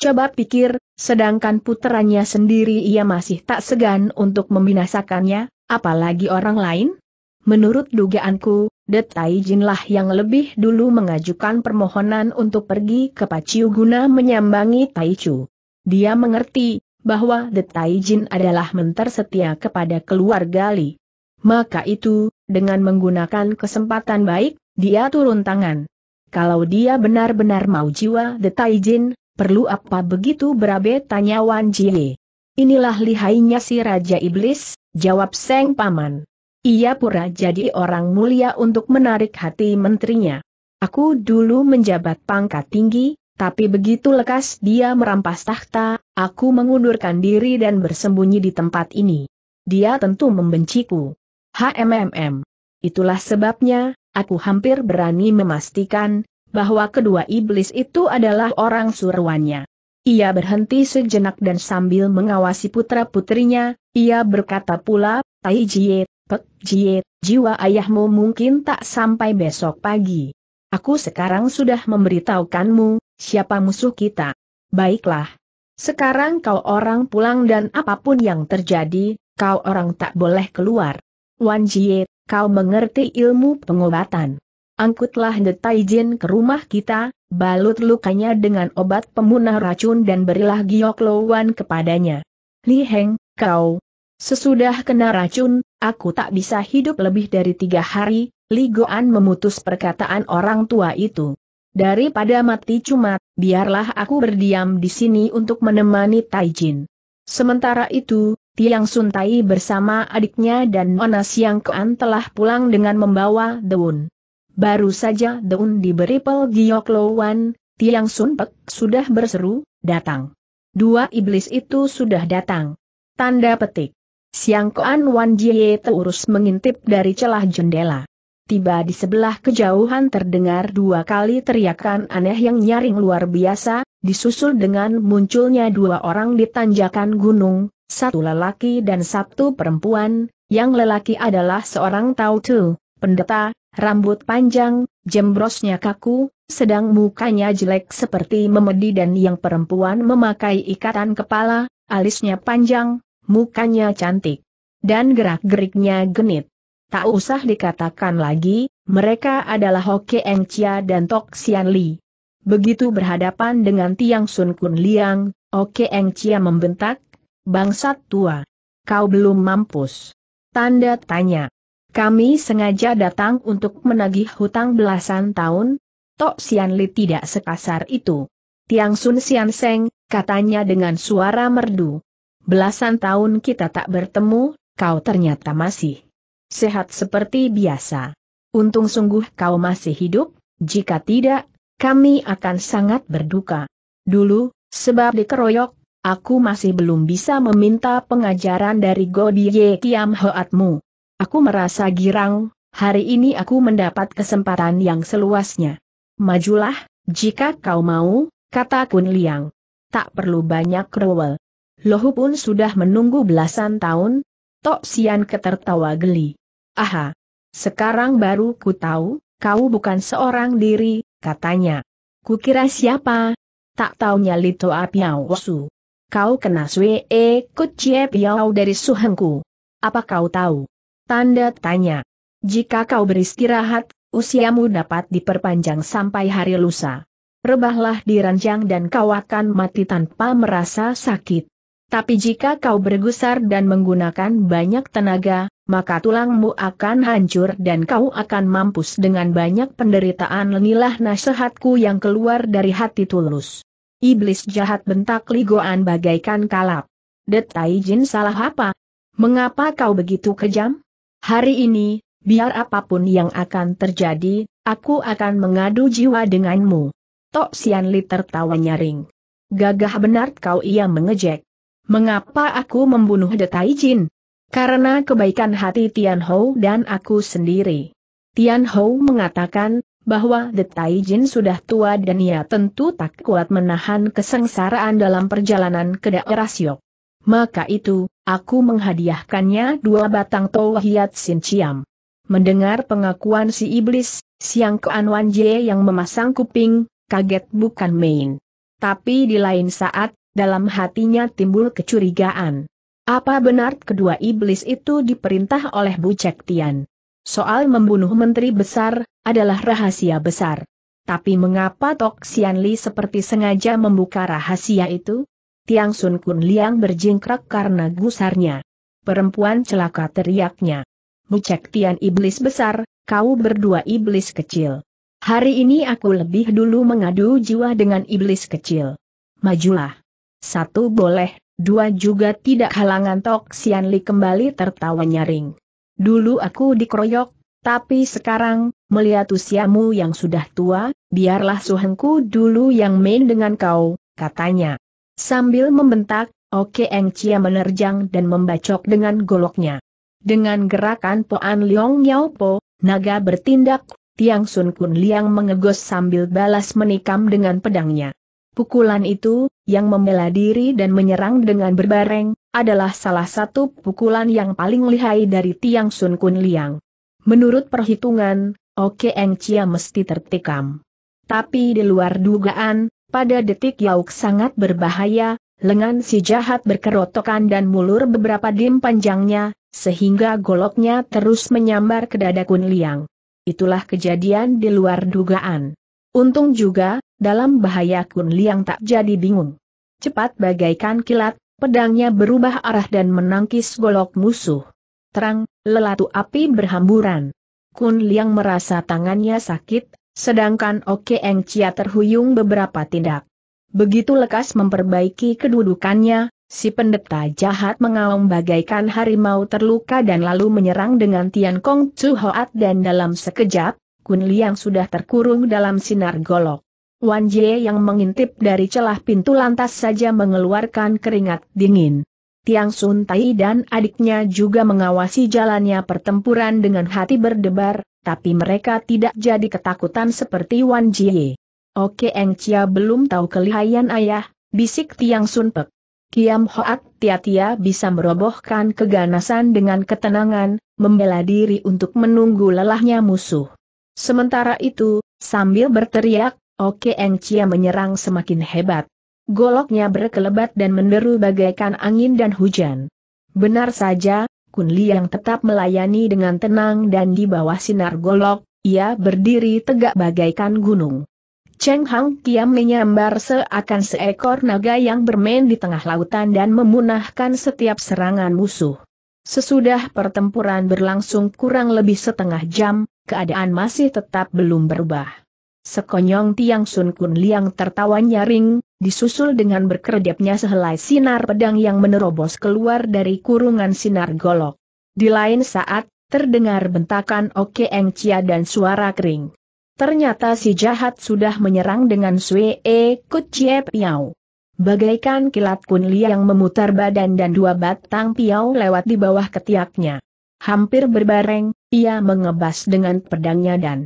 Speaker 1: Coba pikir, sedangkan puterannya sendiri ia masih tak segan untuk membinasakannya, apalagi orang lain? Menurut dugaanku, Detai Jinlah yang lebih dulu mengajukan permohonan untuk pergi ke Paciu guna menyambangi Taichu. Dia mengerti bahwa Detai Jin adalah menter setia kepada keluarga Li. Maka itu, dengan menggunakan kesempatan baik, dia turun tangan. Kalau dia benar-benar mau jiwa Detai Jin, perlu apa begitu berabe tanya Wan Jie. Inilah lihainya si Raja Iblis, jawab Seng Paman. Ia pura jadi orang mulia untuk menarik hati menterinya. Aku dulu menjabat pangkat tinggi, tapi begitu lekas dia merampas tahta, aku mengundurkan diri dan bersembunyi di tempat ini. Dia tentu membenciku. HMMM. Itulah sebabnya, aku hampir berani memastikan, bahwa kedua iblis itu adalah orang suruhannya. Ia berhenti sejenak dan sambil mengawasi putra-putrinya, ia berkata pula, Tai Jie, Pek Jie, jiwa ayahmu mungkin tak sampai besok pagi. Aku sekarang sudah memberitahukanmu, siapa musuh kita. Baiklah. Sekarang kau orang pulang dan apapun yang terjadi, kau orang tak boleh keluar. Wan Jie, kau mengerti ilmu pengobatan. Angkutlah detai jin ke rumah kita, balut lukanya dengan obat pemunah racun dan berilah giok Wan kepadanya. Li Heng, kau, Sesudah kena racun, aku tak bisa hidup lebih dari tiga hari, Ligoan memutus perkataan orang tua itu. Daripada mati cuma, biarlah aku berdiam di sini untuk menemani Taijin. Sementara itu, Tiang Sun Tai bersama adiknya dan Nona Siang Kean telah pulang dengan membawa Deun. Baru saja Deun diberi Pel Giok Lowan, Tiang Sun Pek sudah berseru, datang. Dua iblis itu sudah datang. Tanda petik. Siang Koan Wan Jie terurus mengintip dari celah jendela. Tiba di sebelah kejauhan terdengar dua kali teriakan aneh yang nyaring luar biasa, disusul dengan munculnya dua orang di tanjakan gunung, satu lelaki dan satu perempuan, yang lelaki adalah seorang tu, pendeta, rambut panjang, jembrosnya kaku, sedang mukanya jelek seperti memedi dan yang perempuan memakai ikatan kepala, alisnya panjang, mukanya cantik, dan gerak-geriknya genit. Tak usah dikatakan lagi, mereka adalah Hoke Eng Chia dan Tok Xian Li. Begitu berhadapan dengan Tiang Sun Kun Liang, Hoke Eng Chia membentak, Bangsat tua, kau belum mampus. Tanda tanya. Kami sengaja datang untuk menagih hutang belasan tahun, Tok Xian Li tidak sekasar itu. Tiang Sun Xian Seng, katanya dengan suara merdu. Belasan tahun kita tak bertemu, kau ternyata masih sehat seperti biasa. Untung sungguh kau masih hidup, jika tidak, kami akan sangat berduka. Dulu, sebab dikeroyok, aku masih belum bisa meminta pengajaran dari Godie Kiam Hoatmu. Aku merasa girang, hari ini aku mendapat kesempatan yang seluasnya. Majulah, jika kau mau, kata Kun Liang. Tak perlu banyak rewel. Lohu pun sudah menunggu belasan tahun, Tok Sian ketertawa geli. Aha! Sekarang baru ku tahu, kau bukan seorang diri, katanya. Kukira siapa? Tak taunya Lito Apiao Wasu. Kau kena Sue E Kucie Piao dari suhengku. Apa kau tahu? Tanda tanya. Jika kau beristirahat, usiamu dapat diperpanjang sampai hari lusa. Rebahlah di ranjang dan kau akan mati tanpa merasa sakit. Tapi jika kau bergusar dan menggunakan banyak tenaga, maka tulangmu akan hancur dan kau akan mampus dengan banyak penderitaan lenilah nasihatku yang keluar dari hati tulus. Iblis jahat bentak Ligoan bagaikan kalap. Detai Jin salah apa? Mengapa kau begitu kejam? Hari ini, biar apapun yang akan terjadi, aku akan mengadu jiwa denganmu. Tok Sian Li tertawa nyaring. Gagah benar kau ia mengejek. Mengapa aku membunuh The Jin? Karena kebaikan hati Tian Hou dan aku sendiri. Tian Hou mengatakan, bahwa The Jin sudah tua dan ia tentu tak kuat menahan kesengsaraan dalam perjalanan ke daerah Siok. Maka itu, aku menghadiahkannya dua batang Tauhiat Sin Ciam. Mendengar pengakuan si iblis, Siang ke Wan Jie yang memasang kuping, kaget bukan main. Tapi di lain saat, dalam hatinya timbul kecurigaan. Apa benar kedua iblis itu diperintah oleh Bu Cek Soal membunuh menteri besar, adalah rahasia besar. Tapi mengapa Tok Sian Li seperti sengaja membuka rahasia itu? Tiang Sun Kun Liang berjingkrak karena gusarnya. Perempuan celaka teriaknya. Bu Tian iblis besar, kau berdua iblis kecil. Hari ini aku lebih dulu mengadu jiwa dengan iblis kecil. Majulah. Satu boleh, dua juga tidak halangan Tok Sian kembali tertawa nyaring. Dulu aku dikeroyok, tapi sekarang, melihat usiamu yang sudah tua, biarlah suhengku dulu yang main dengan kau, katanya. Sambil membentak, Oke Eng Chia menerjang dan membacok dengan goloknya. Dengan gerakan Poan Liong Yao Po, naga bertindak Tiang Sun Kun Liang mengegos sambil balas menikam dengan pedangnya. Pukulan itu, yang membela diri dan menyerang dengan berbareng, adalah salah satu pukulan yang paling lihai dari Tiang Sun Kun Liang. Menurut perhitungan, Oke Eng Chia mesti tertikam. Tapi di luar dugaan, pada detik Yauk sangat berbahaya, lengan si jahat berkerotokan dan mulur beberapa dim panjangnya, sehingga goloknya terus menyambar ke dada Kun Liang. Itulah kejadian di luar dugaan. Untung juga, dalam bahaya Kun Liang tak jadi bingung. Cepat bagaikan kilat, pedangnya berubah arah dan menangkis golok musuh. Terang, lelatu api berhamburan. Kun Liang merasa tangannya sakit, sedangkan Oke Eng Chia terhuyung beberapa tindak. Begitu lekas memperbaiki kedudukannya, si pendeta jahat mengaum bagaikan harimau terluka dan lalu menyerang dengan Tian Kong Chu Hoat dan dalam sekejap, Kun Liang sudah terkurung dalam sinar golok. Wan Jie yang mengintip dari celah pintu lantas saja mengeluarkan keringat dingin. Tiang Sun Tai dan adiknya juga mengawasi jalannya pertempuran dengan hati berdebar, tapi mereka tidak jadi ketakutan seperti Wan Jie. Oke Eng Chia belum tahu kelihayan ayah, bisik Tiang Sun Pek. Kiam Hoat Tia-Tia bisa merobohkan keganasan dengan ketenangan, membela diri untuk menunggu lelahnya musuh. Sementara itu, sambil berteriak, Oke Eng Chia menyerang semakin hebat. Goloknya berkelebat dan menderu bagaikan angin dan hujan. Benar saja, Kun yang tetap melayani dengan tenang dan di bawah sinar golok, ia berdiri tegak bagaikan gunung. Cheng Hang Kiam menyambar seakan seekor naga yang bermain di tengah lautan dan memunahkan setiap serangan musuh. Sesudah pertempuran berlangsung kurang lebih setengah jam, keadaan masih tetap belum berubah. Sekonyong tiang Sun Kun Liang tertawa nyaring, disusul dengan berkedapnya sehelai sinar pedang yang menerobos keluar dari kurungan sinar golok. Di lain saat, terdengar bentakan Oke Eng Cia dan suara kering. Ternyata si jahat sudah menyerang dengan Sue E Kut Piao. Bagaikan kilat Kun Liang memutar badan dan dua batang piao lewat di bawah ketiaknya. Hampir berbareng, ia mengebas dengan pedangnya dan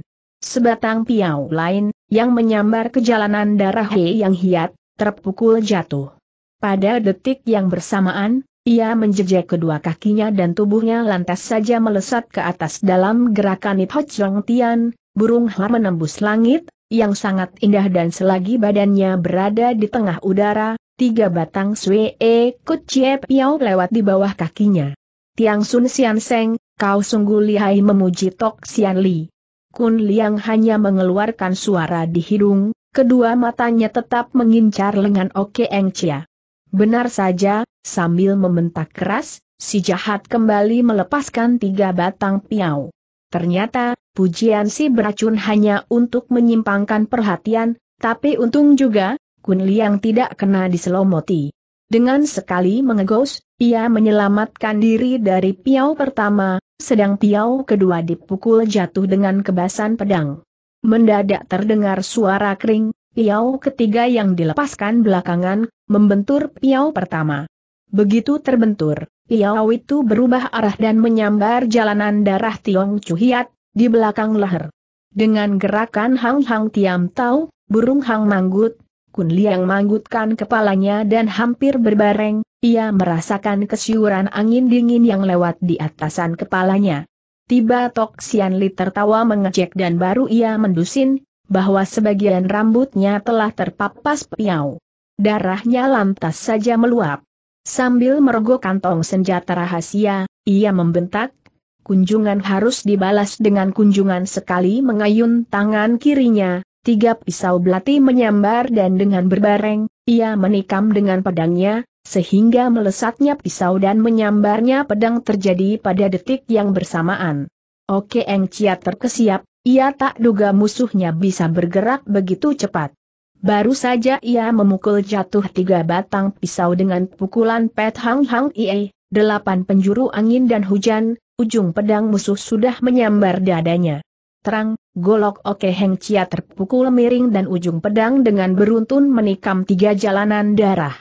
Speaker 1: Sebatang piau lain, yang menyambar ke jalanan darah He yang hiat, terpukul jatuh. Pada detik yang bersamaan, ia menjejak kedua kakinya dan tubuhnya lantas saja melesat ke atas dalam gerakan Ipho Tian, burung Ha menembus langit, yang sangat indah dan selagi badannya berada di tengah udara, tiga batang e Kut Chie Piao lewat di bawah kakinya. Tiang Sun Sian Seng, kau sungguh lihai memuji Tok Sian Li. Kun Liang hanya mengeluarkan suara di hidung, kedua matanya tetap mengincar lengan Oke Eng Chia. Benar saja, sambil membentak keras, si jahat kembali melepaskan tiga batang piau. Ternyata, pujian si beracun hanya untuk menyimpangkan perhatian, tapi untung juga, Kun Liang tidak kena diselomoti. Dengan sekali mengegos, ia menyelamatkan diri dari piau pertama, sedang Tiau kedua dipukul jatuh dengan kebasan pedang. Mendadak terdengar suara kering, Piau ketiga yang dilepaskan belakangan, membentur Piau pertama. Begitu terbentur, Piau itu berubah arah dan menyambar jalanan darah Tiong Cuhiat, di belakang leher. Dengan gerakan Hang Hang Tiam Tau, burung Hang Manggut, Kun Liang manggutkan kepalanya dan hampir berbareng, ia merasakan kesiuran angin dingin yang lewat di atasan kepalanya. Tiba Tok Sian Li tertawa mengecek dan baru ia mendusin, bahwa sebagian rambutnya telah terpapas piau. Darahnya lantas saja meluap. Sambil merogoh kantong senjata rahasia, ia membentak, kunjungan harus dibalas dengan kunjungan sekali mengayun tangan kirinya, Tiga pisau belati menyambar dan dengan berbareng, ia menikam dengan pedangnya, sehingga melesatnya pisau dan menyambarnya pedang terjadi pada detik yang bersamaan. Oke Eng Ciat terkesiap, ia tak duga musuhnya bisa bergerak begitu cepat. Baru saja ia memukul jatuh tiga batang pisau dengan pukulan Pet Hang Hang Ie, delapan penjuru angin dan hujan, ujung pedang musuh sudah menyambar dadanya terang, golok Oke Heng Chia terpukul miring dan ujung pedang dengan beruntun menikam tiga jalanan darah.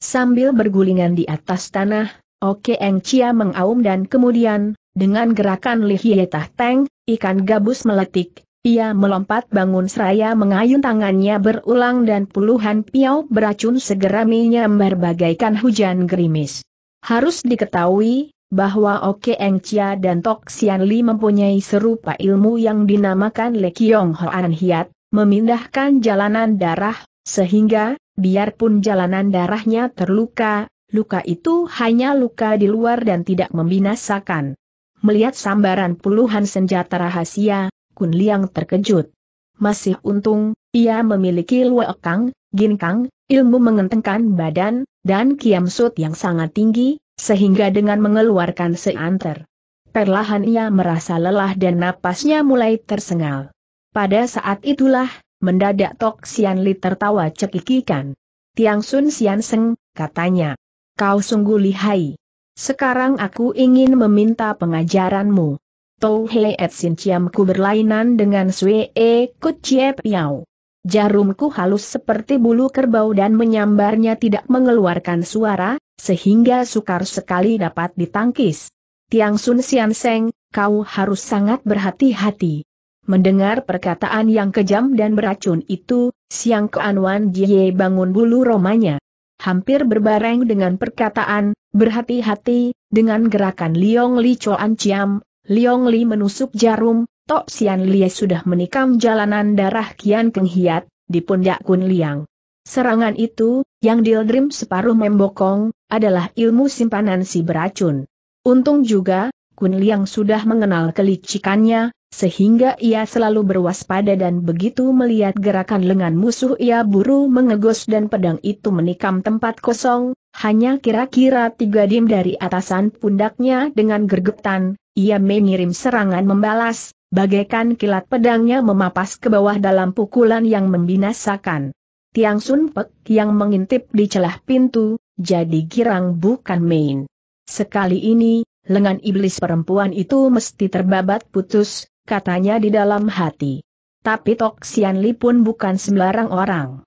Speaker 1: Sambil bergulingan di atas tanah, Oke Heng Chia mengaum dan kemudian, dengan gerakan lihietah teng, ikan gabus meletik, ia melompat bangun seraya mengayun tangannya berulang dan puluhan piau beracun segera menyambar bagaikan hujan gerimis. Harus diketahui, bahwa Oke Eng Chia dan Tok Sian Li mempunyai serupa ilmu yang dinamakan Kiong Hoan Hiat, memindahkan jalanan darah, sehingga, biarpun jalanan darahnya terluka, luka itu hanya luka di luar dan tidak membinasakan. Melihat sambaran puluhan senjata rahasia, Kun Liang terkejut. Masih untung, ia memiliki Luekang, Ginkang, ilmu mengentengkan badan, dan Kiam Kiamsut yang sangat tinggi, sehingga dengan mengeluarkan seanter. Perlahan ia merasa lelah dan napasnya mulai tersengal. Pada saat itulah, mendadak Tok Sian Li tertawa cekikikan. Tiang Sun Sian Seng, katanya. Kau sungguh lihai. Sekarang aku ingin meminta pengajaranmu. Tou Hei Et Sin Ciamku berlainan dengan Sue E Kut Piao. Jarumku halus seperti bulu kerbau dan menyambarnya tidak mengeluarkan suara, sehingga sukar sekali dapat ditangkis. Tiang Sun Sian Seng, kau harus sangat berhati-hati. Mendengar perkataan yang kejam dan beracun itu, Siang Wan Jie bangun bulu romanya. Hampir berbareng dengan perkataan, berhati-hati, dengan gerakan Liong Li Choan Chiam, Liong Li menusuk jarum, Tok Sian Lie sudah menikam jalanan darah Kian Keng Hiat, di pundak Kun Liang. Serangan itu, yang Dildrim separuh membokong, adalah ilmu simpanan si beracun. Untung juga, Kun Liang sudah mengenal kelicikannya, sehingga ia selalu berwaspada dan begitu melihat gerakan lengan musuh ia buru mengegos dan pedang itu menikam tempat kosong, hanya kira-kira tiga dim dari atasan pundaknya dengan gergetan, ia mengirim serangan membalas, bagaikan kilat pedangnya memapas ke bawah dalam pukulan yang membinasakan. Tiang Sun Pek yang mengintip di celah pintu, jadi girang bukan main. Sekali ini, lengan iblis perempuan itu mesti terbabat putus, katanya di dalam hati. Tapi Tok Sian Li pun bukan sembarang orang.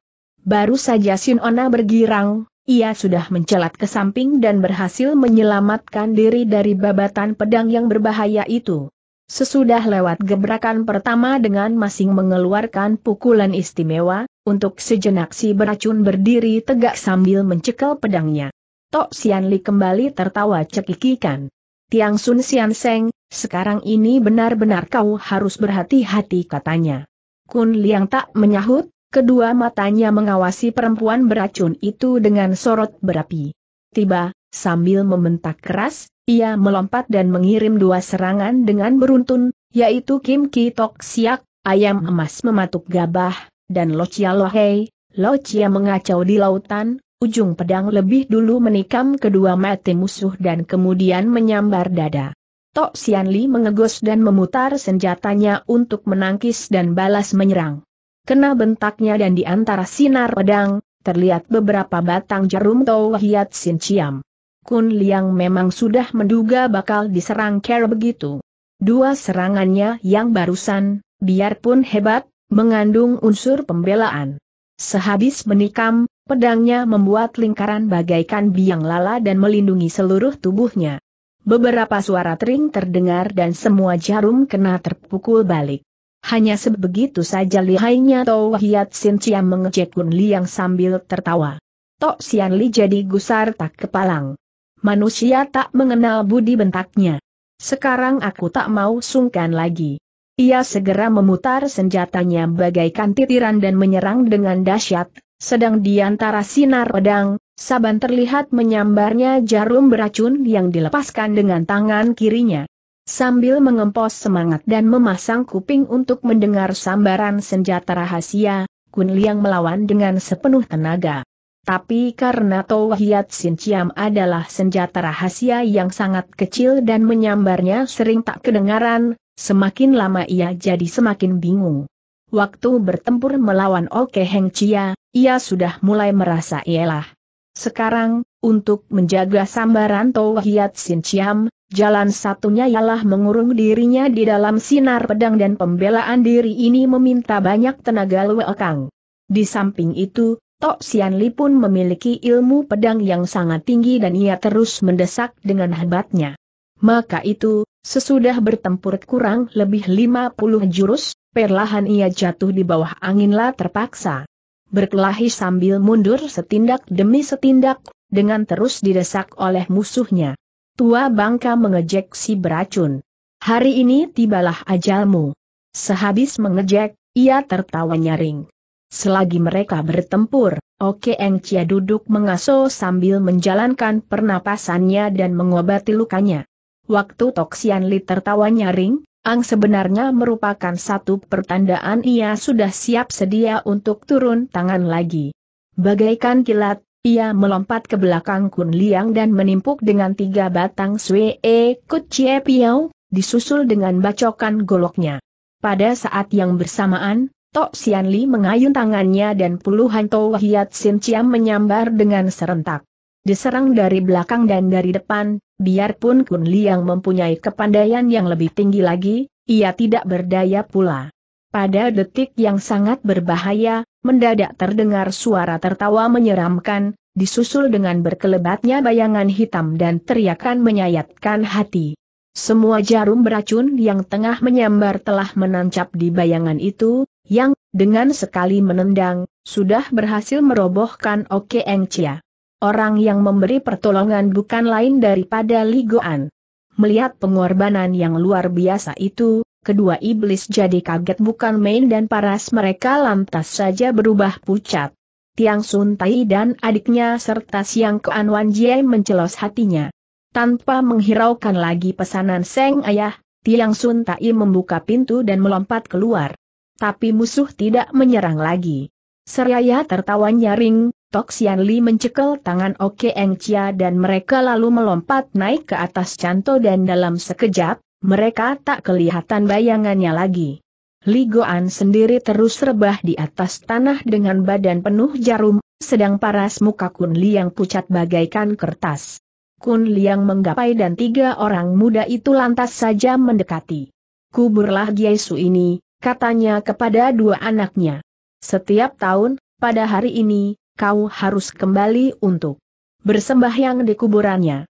Speaker 1: Baru saja Sun Ona bergirang, ia sudah mencelat ke samping dan berhasil menyelamatkan diri dari babatan pedang yang berbahaya itu. Sesudah lewat gebrakan pertama dengan masing mengeluarkan pukulan istimewa, untuk sejenak si beracun berdiri tegak sambil mencekal pedangnya. Tok Sian Li kembali tertawa cekikikan. Tiang Sun Sian Seng, sekarang ini benar-benar kau harus berhati-hati katanya. Kun Liang tak menyahut, kedua matanya mengawasi perempuan beracun itu dengan sorot berapi. Tiba, sambil membentak keras, ia melompat dan mengirim dua serangan dengan beruntun, yaitu Kim Ki Tok Siak, ayam emas mematuk gabah, dan Lo Hei, Lohei, Chia mengacau di lautan, ujung pedang lebih dulu menikam kedua mati musuh dan kemudian menyambar dada. Tok Sian Li mengegos dan memutar senjatanya untuk menangkis dan balas menyerang. Kena bentaknya dan di antara sinar pedang, terlihat beberapa batang jarum Tau Hiat Sin Ciam. Kun Liang memang sudah menduga bakal diserang Ker begitu. Dua serangannya yang barusan, biarpun hebat, mengandung unsur pembelaan. Sehabis menikam, pedangnya membuat lingkaran bagaikan biang lala dan melindungi seluruh tubuhnya. Beberapa suara tering terdengar dan semua jarum kena terpukul balik. Hanya sebegitu saja lihainya Tau Hiat Sin Chia mengejek Kun Liang sambil tertawa. Tok Sian Li jadi gusar tak kepalang. Manusia tak mengenal budi bentaknya. Sekarang aku tak mau sungkan lagi. Ia segera memutar senjatanya bagaikan titiran dan menyerang dengan dahsyat, sedang di antara sinar pedang, Saban terlihat menyambarnya jarum beracun yang dilepaskan dengan tangan kirinya. Sambil mengempos semangat dan memasang kuping untuk mendengar sambaran senjata rahasia, Kun Liang melawan dengan sepenuh tenaga. Tapi karena Tauhiat Sin Ciam adalah senjata rahasia yang sangat kecil dan menyambarnya sering tak kedengaran, Semakin lama ia jadi semakin bingung. Waktu bertempur melawan Oke Heng Chia, ia sudah mulai merasa ialah. Sekarang, untuk menjaga sambaran Toh Hiat Sin Chiam, jalan satunya ialah mengurung dirinya di dalam sinar pedang dan pembelaan diri ini meminta banyak tenaga luekang. Di samping itu, Tok Sian Li pun memiliki ilmu pedang yang sangat tinggi dan ia terus mendesak dengan hebatnya. Maka itu, Sesudah bertempur kurang lebih 50 jurus, perlahan ia jatuh di bawah anginlah terpaksa. Berkelahi sambil mundur setindak demi setindak, dengan terus didesak oleh musuhnya. Tua bangka mengejek si beracun. Hari ini tibalah ajalmu. Sehabis mengejek, ia tertawa nyaring. Selagi mereka bertempur, Oke Eng Cia duduk mengaso sambil menjalankan pernapasannya dan mengobati lukanya. Waktu Toksian Li tertawa nyaring, Ang sebenarnya merupakan satu pertandaan ia sudah siap sedia untuk turun tangan lagi. Bagaikan kilat, ia melompat ke belakang Kun Liang dan menimpuk dengan tiga batang Sue Kut Chie Piao, disusul dengan bacokan goloknya. Pada saat yang bersamaan, Tok Sian Li mengayun tangannya dan puluhan Tau Hiat Sin Chiam menyambar dengan serentak. Diserang dari belakang dan dari depan, biarpun Kun Liang mempunyai kepandaian yang lebih tinggi lagi, ia tidak berdaya pula. Pada detik yang sangat berbahaya, mendadak terdengar suara tertawa menyeramkan, disusul dengan berkelebatnya bayangan hitam dan teriakan menyayatkan hati. Semua jarum beracun yang tengah menyambar telah menancap di bayangan itu, yang, dengan sekali menendang, sudah berhasil merobohkan Oke Eng Chia. Orang yang memberi pertolongan bukan lain daripada Ligoan. Melihat pengorbanan yang luar biasa itu, kedua iblis jadi kaget bukan main dan paras mereka lantas saja berubah pucat. Tiang Sun Tai dan adiknya serta Siang Kuan Wan Jie mencelos hatinya. Tanpa menghiraukan lagi pesanan Seng Ayah, Tiang Sun Tai membuka pintu dan melompat keluar. Tapi musuh tidak menyerang lagi. Seraya tertawa nyaring, Tok Sian Li mencekel tangan Oke Eng Chia dan mereka lalu melompat naik ke atas canto dan dalam sekejap, mereka tak kelihatan bayangannya lagi. Li Ligoan sendiri terus rebah di atas tanah dengan badan penuh jarum, sedang paras muka Kun Li yang pucat bagaikan kertas. Kun Liang menggapai dan tiga orang muda itu lantas saja mendekati. Kuburlah Giesu ini, katanya kepada dua anaknya. Setiap tahun, pada hari ini, kau harus kembali untuk bersembahyang di kuburannya.